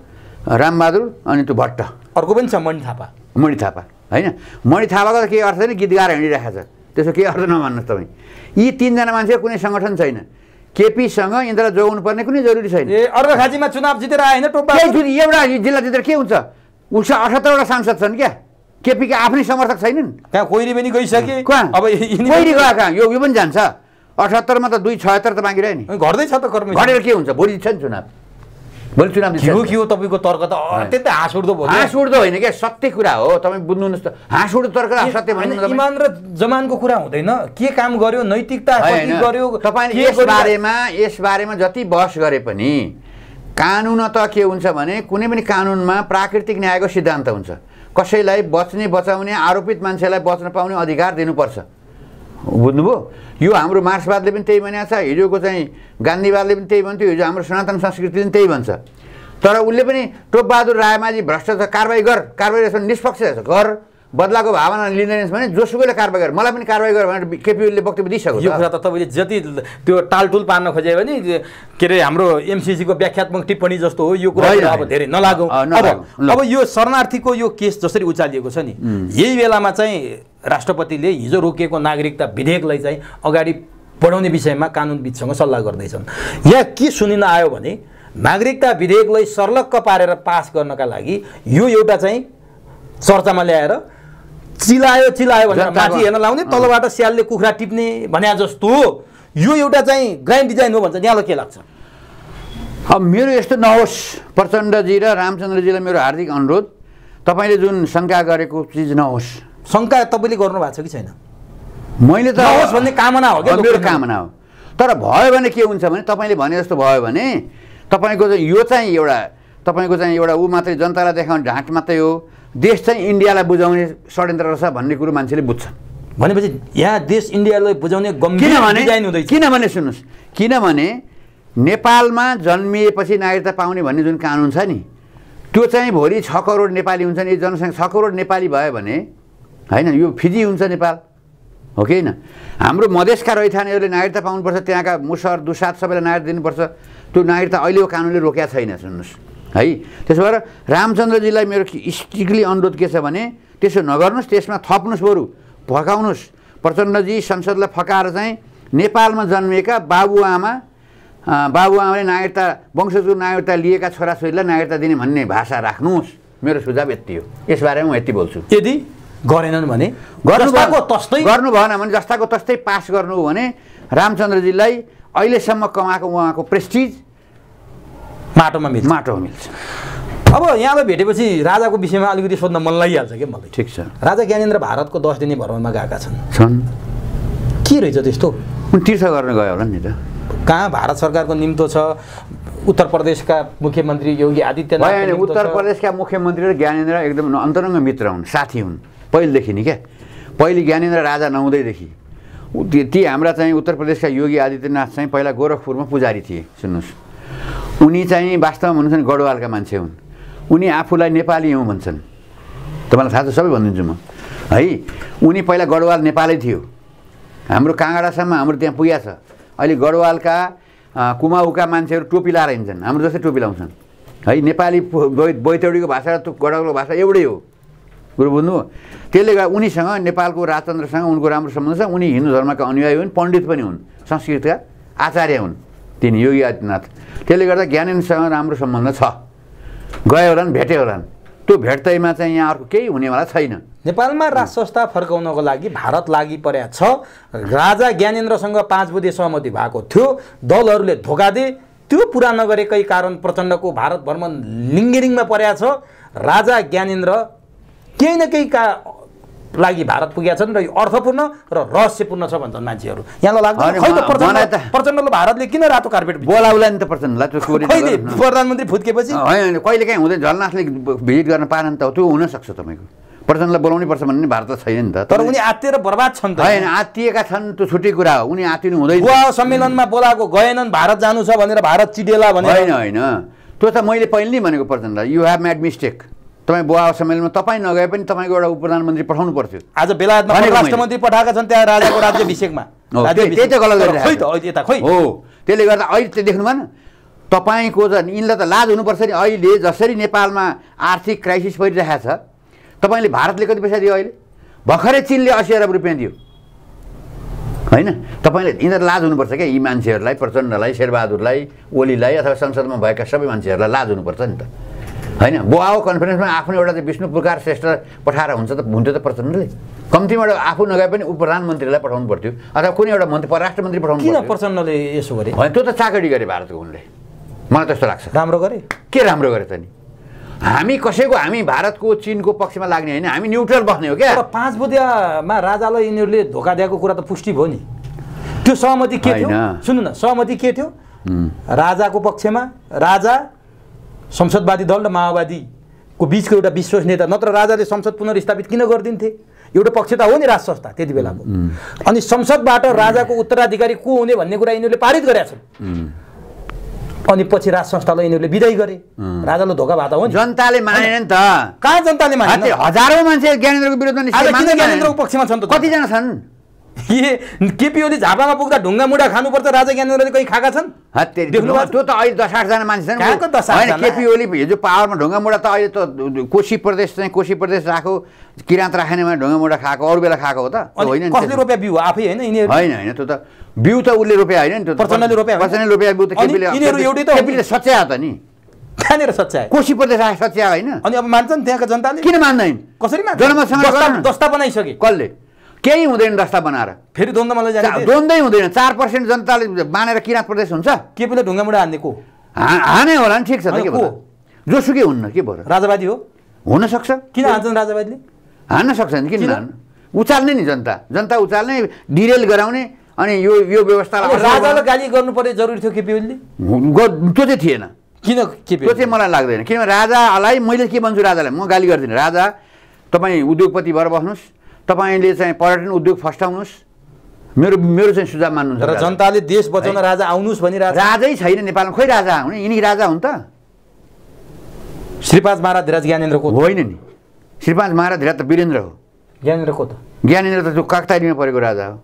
रामबहादुर अनि त्यो भट्ट अर्को पनि छ मणि थापा मणि थापा होइन मणि थापाको त केही अर्थ छैन गीत गाएर हिँडिरहेको छ त्यसको केही अर्थ नमान्नुहोस् तपाईँ यी तिनजना मान्छे कुनै सङ्गठन छैन केपीसँग यिनीहरूलाई जोगाउनु पर्ने कुनै जरुरी छैन ए चुनाव जितेर आएन एउटा जिल्ला जितेर के हुन्छ उस अठहत्तरवटा सांसद छन् क्या केपीका आफ्नै समर्थक छैनन् कहाँ कोइरी पनि गइसके कहाँ अब कोइरी गयो कहाँ यो पनि जान्छ अठहत्तरमा त दुई छयत्तर त मागिरहे नि घट्दैछ त घटेर के हुन्छ भोलि छ नि चुनाव भोलि चुनाव के हो तपाईँको तर्क त त्यति हाँस उठ्दो भयो हाँस उठ्दो होइन क्या सत्य कुरा हो तपाईँ बुझ्नुहोस् त हाँस उठ्दो तर्क सत्य भएन इमान र जमानको कुरा हुँदैन के काम गर्यो नैतिकता गर्यो तपाईँले यस बारेमा जति बहस गरे पनि कानुन त के हुन्छ भने कुनै पनि कानुनमा प्राकृतिक न्यायको सिद्धान्त हुन्छ कसैलाई बच्ने बचाउने आरोपित मान्छेलाई बच्न पाउने अधिकार दिनुपर्छ बुझ्नुभयो यो हाम्रो मार्क्सवादले पनि त्यही भनेको छ हिजोको चाहिँ गान्धीवादले पनि त्यही भन्थ्यो हिजो हाम्रो सनातन संस्कृतिले पनि त्यही भन्छ तर उसले पनि टोपबहादुर रायमाझी भ्रष्ट छ कारवाही गर कारवाही रहेछ निष्पक्ष रहेछ गर बदलाको भावना लिँदैन भने जोसुकैले कारवाही गरेर मलाई पनि कारवाही गर्यो भने केपिओले वक्तव्य दिइसक्यो यो कुरा त तपाईँले जति त्यो टालटुल पार्न खोज्यो भने के अरे हाम्रो एमसिसीको व्याख्यात्मक टिप्पणी जस्तो हो यो कुरा अब धेरै नलागो अब अब यो शरणार्थीको यो केस जसरी उचालिएको छ नि यही बेलामा चाहिँ राष्ट्रपतिले हिजो रोकिएको नागरिकता विधेयकलाई चाहिँ अगाडि बढाउने विषयमा कानुनविदसँग सल्लाह गर्दैछन् यहाँ के सुनिन आयो भने नागरिकता विधेयकलाई सर्लक्क पारेर पास गर्नका लागि यो एउटा चाहिँ चर्चामा ल्याएर चिलायो चिलायो भनेर माथि हेर्न लाउने तलबाट स्यालले कुखुरा टिप्ने भने जस्तो यो एउटा चाहिँ ग्रान्ड डिजाइन हो भन्छ यहाँलाई के लाग्छ अब मेरो यस्तो नहोस् प्रचण्डजी र रामचन्द्रजीलाई मेरो हार्दिक अनुरोध तपाईँले जुन शङ्का गरेको चिज नहोस् शङ्का तपाईँले गर्नुभएको छ कि छैन मैले त होस् भन्ने कामना हो मेरो कामना हो तर भयो भने के हुन्छ भने तपाईँले भने जस्तो भयो भने तपाईँको चाहिँ यो चाहिँ एउटा तपाईँको चाहिँ एउटा ऊ मात्रै जनतालाई देखाउने ढाँट मात्रै हो देश चाहिँ इन्डियालाई बुझाउने षड्यन्त्र रहेछ भन्ने कुरो मान्छेले बुझ्छन् भनेपछि यहाँ देश इन्डियालाई बुझाउने किनभने किनभने सुन्नुहोस् किनभने नेपालमा जन्मिएपछि नागरिकता पाउने भन्ने जुन कानुन छ नि त्यो चाहिँ भोलि छ करोड नेपाली हुन्छन् नि जनसङ्ख्या छ करोड नेपाली भयो भने होइन यो फिजी हुन्छ नेपाल हो कि होइन हाम्रो मधेसका रैथानेहरूले नागरिकता पाउनुपर्छ त्यहाँका मुसर दुसात सबैलाई नागरिक दिनुपर्छ त्यो नागरिकता अहिलेको कानुनले रोकिया छैन सुन्नुहोस् है त्यसो भएर रामचन्द्रजीलाई मेरो स्ट्रिक्टली अनुरोध के छ भने त्यसो नगर्नुहोस् त्यसमा थप्नुहोस् बरु फकाउनुहोस् प्रचण्डजी संसदलाई फकाएर चाहिँ नेपालमा जन्मिएका बाबुआमा बाबुआमाले नागरिकता वंशजको नागरिकता लिएका छोराछोरीलाई नागरिकता दिने भन्ने भाषा राख्नुहोस् मेरो सुझाव यति हो यसबारेमा म यति बोल्छु यदि गरेनन् भने गर्नु भएन भने जस्ताको तस्तै पास गर्नु हो भने रामचन्द्रजीलाई अहिलेसम्म कमाएको उहाँको प्रेस्टिज माटोमा मिल्छ माटोमा मिल्छ अब यहाँलाई भेटेपछि राजाको विषयमा अलिकति सोध्न मन लागिहाल्छ क्या मलाई ठिक छ राजा ज्ञानेन्द्र भारतको दस दिने भ्रमणमा गएका छन् छन् के रहेछ त्यस्तो तीर्थ गर्न गयो होला नि त कहाँ भारत सरकारको निम्तो छ उत्तर प्रदेशका मुख्यमन्त्री योगी आदित्यनाथ उत्तर प्रदेशका मुख्यमन्त्री र ज्ञानेन्द्र एकदम अन्तरङ्ग मित्र हुन् साथी हुन् पहिलेदेखि नि क्या पहिले ज्ञानेन्द्र राजा नहुँदैदेखि ती हाम्रा चाहिँ उत्तर प्रदेशका योगी आदित्यनाथ चाहिँ पहिला गोरखपुरमा पुजारी थिए सुन्नुहोस् उनी चाहिँ वास्तवमा नि गढवालका मान्छे हुन् उनी आफूलाई नेपाली हुँ भन्छन् तपाईँलाई थाहा छ सबै भनिदिन्छु म है उनी पहिला गढवाल नेपालै थियो हाम्रो काँगडासम्म हाम्रो त्यहाँ पुग्या छ अहिले गढवालका कुमाउका मान्छेहरू टोपी लाएर हिँड्छन् हाम्रो जस्तै टोपी लाउँछन् है नेपाली बैतडीको भाषा र गढवालको भाषा एउटै हो कुरो बुझ्नु त्यसले गर्दा उनीसँग नेपालको राजतन्त्रसँग उनको राम्रो सम्बन्ध छ उनी हिन्दू धर्मका अनुयायी हुन् पण्डित पनि हुन् संस्कृतका आचार्य हुन् तिनी योगी आदित्यनाथ त्यसले गर्दा ज्ञानेन्द्रसँग राम्रो सम्बन्ध छ गए होलान् भेटे होलान् त्यो भेट्दैमा चाहिँ यहाँ अर्को केही हुनेवाला छैन नेपालमा राज संस्था फर्काउनको लागि भारत लागि परेको छ राजा ज्ञानेन्द्रसँग पाँच बुधे सहमति भएको थियो दलहरूले धोका दिए त्यो पुरा नगरेकै कारण प्रचण्डको भारत भ्रमण लिङ्गिरिङमा परेको छ राजा ज्ञानेन्द्र केही न केही का लागि भारत पुगेका छन् र यो अर्थपूर्ण र रहस्यपूर्ण छ भन्छन् मान्छेहरू यहाँलाई लाग्छ प्रचण्डले भारतले किन रातो कार्पेट बोलाउला नि त प्रचण्डलाई प्रधानमन्त्री फुत्केपछि होइन कहिले काहीँ हुँदैन झलनाथले भिजिट गर्न पाएन नि त त्यो हुनसक्छ तपाईँको प्रचण्डलाई बोलाउनै पर्छ भन्ने भारत त छैन नि त तर उनी आत्तिएर बर्बाद छन् त होइन आत्तिएका छन् त्यो छुट्टै कुरा हो उनी आत्तिनु हुँदैन सम्मेलनमा बोलाएको गएनन् भारत जानु छ भनेर भारत चिडेला भने होइन होइन त्यो त मैले पहिले नै भनेको Prachanda you have made mistake तपाईँ बुवा सम्मेलनमा तपाईँ नगए पनि तपाईँको एउटा उप प्रधानमन्त्री पठाउनु पर्थ्यो आज बेलायतमा राष्ट्रमन्त्री पठाएका छन् त्यहाँ राजाको राज्यभिषेकमा त्यही त गलत गरिरहेको खोइ हो त्यसले गर्दा अहिले त्यो देख्नु भएन तपाईँको त यिनलाई त लाज हुनुपर्छ नि अहिले जसरी नेपालमा आर्थिक क्राइसिस परिरहेको छ तपाईँले भारतले कति पैसा दियो अहिले भर्खरै चिनले असी अरब रुपियाँ दियो होइन तपाईँले यिनीहरू लाज हुनुपर्छ क्या यी मान्छेहरूलाई प्रचण्डलाई शेरबहादुरलाई ओलीलाई अथवा संसदमा भएका सबै मान्छेहरूलाई लाज हुनुपर्छ नि त होइन बोआओ कन्फरेन्समा आफ्नो एउटा चाहिँ विष्णु प्रकार श्रेष्ठ पठाएर हुन्छ त हुन्थ्यो त प्रचण्डले कम्तीमा एउटा आफू नगए पनि उप प्रधानमन्त्रीलाई पठाउनु पर्थ्यो अथवा कुनै एउटा मन्त्री परराष्ट्र मन्त्री पठाउनु किन प्रचण्डले यसो गरे होइन त्यो त चाकडी गरे भारतको उनले मलाई त्यस्तो लाग्छ राम्रो गरे के राम्रो गरे त नि हामी कसैको हामी भारतको चिनको पक्षमा लाग्ने होइन हामी न्युट्रल बस्ने हो क्या पाँच बुधियामा राजालाई यिनीहरूले धोका दिएको कुरा त पुष्टि भयो नि त्यो सहमति के थियो सुन्नु न सहमति के थियो राजाको पक्षमा राजा संसदवादी दल र माओवादीको बिचको एउटा विश्वसनीयता नत्र राजाले संसद पुनर्स्थापित किन गरिदिन्थे एउटा पक्ष त हो नि राज संस्था त्यति बेलाको अनि संसदबाट राजाको उत्तराधिकारी को हुने भन्ने कुरा यिनीहरूले पारित गरेका छन् अनि पछि राज संस्थालाई यिनीहरूले विदाय गरे राजाले धोका भएको हो नि जनताले मानेन नि त कहाँ जनताले माने हजारौँ मान्छे ज्ञानेन्द्रको विरोधमा कतिजना छन् के केपी ओली झापामा पुग्दा ढुङ्गा मुढा खानुपर्छ राजा ज्ञानेन्द्रले कहीँ खाएका छन् त्यो त अहिले दस आठजना मान्छे छन् केपी ओली हिजो पावरमा ढुङ्गा मुढा त अहिले त कोशी प्रदेश चाहिँ कोशी प्रदेश राखो किराँत राखेन भने ढुङ्गा मुढा खाएको अरू बेला खाएको हो त होइन रोपियाँ बिउ आफै होइन यिनीहरू होइन होइन त्यो त बिउ त उसले रोपिया होइन नि त्यो प्रचण्डले रोपिया प्रचण्डले रोपिया बिउ त केपीले एउटै त केपीले सच्यायो त नि कहाँनिर सच्याए कोशी प्रदेश आए सच्यायो होइन अनि अब मान्छन् त्यहाँका जनताले किन मान्दैन कसरी मान्छ जनमतसँग दस्ता बनाइसके कसले केही हुँदैन रास्ता बनाएर फेरि द्वन्द्वमा द्वन्द्वै हुँदैन चार पर्सेन्ट जनताले मानेर किराँत प्रदेश हुन्छ के मुडा हान्ने को हाने होला नि ठिक छ जोसुकै हुन्न के भयो राजावादी हो हुनसक्छ किन हान्छन् राजावादीले हान्न सक्छन् किन हान्नु उचाल्ने नि जनता जनता उचाल्ने डिरेल गराउने अनि यो यो व्यवस्था राजालाई गाली गर्नु पर्ने जरुरी थियो केपिओलीले त्यो चाहिँ थिएन किन त्यो चाहिँ मलाई लाग्दैन किनभने राजालाई मैले के भन्छु राजालाई म गाली गर्दिनँ राजा तपाईँ उद्योगपति भएर बस्नुहोस् तपाईँले चाहिँ पर्यटन उद्योग फस्टाउनुहोस् मेरो मेरो चाहिँ सुझाव मान्नुहुन्छ र जनताले देश बचाउन राजा आउनुहोस् भनिरहेको राजै छैन नेपालमा खोइ राजा हुने यिनी राजा हुन् त श्रीपाद महाराज धीराज ज्ञानेन्द्रको होइन नि श्रीपाद महाराज धीराज त वीरेन्द्र हो ज्ञानेन्द्रको त ज्ञानेन्द्र त त्यो काकतारीमा परेको राजा हो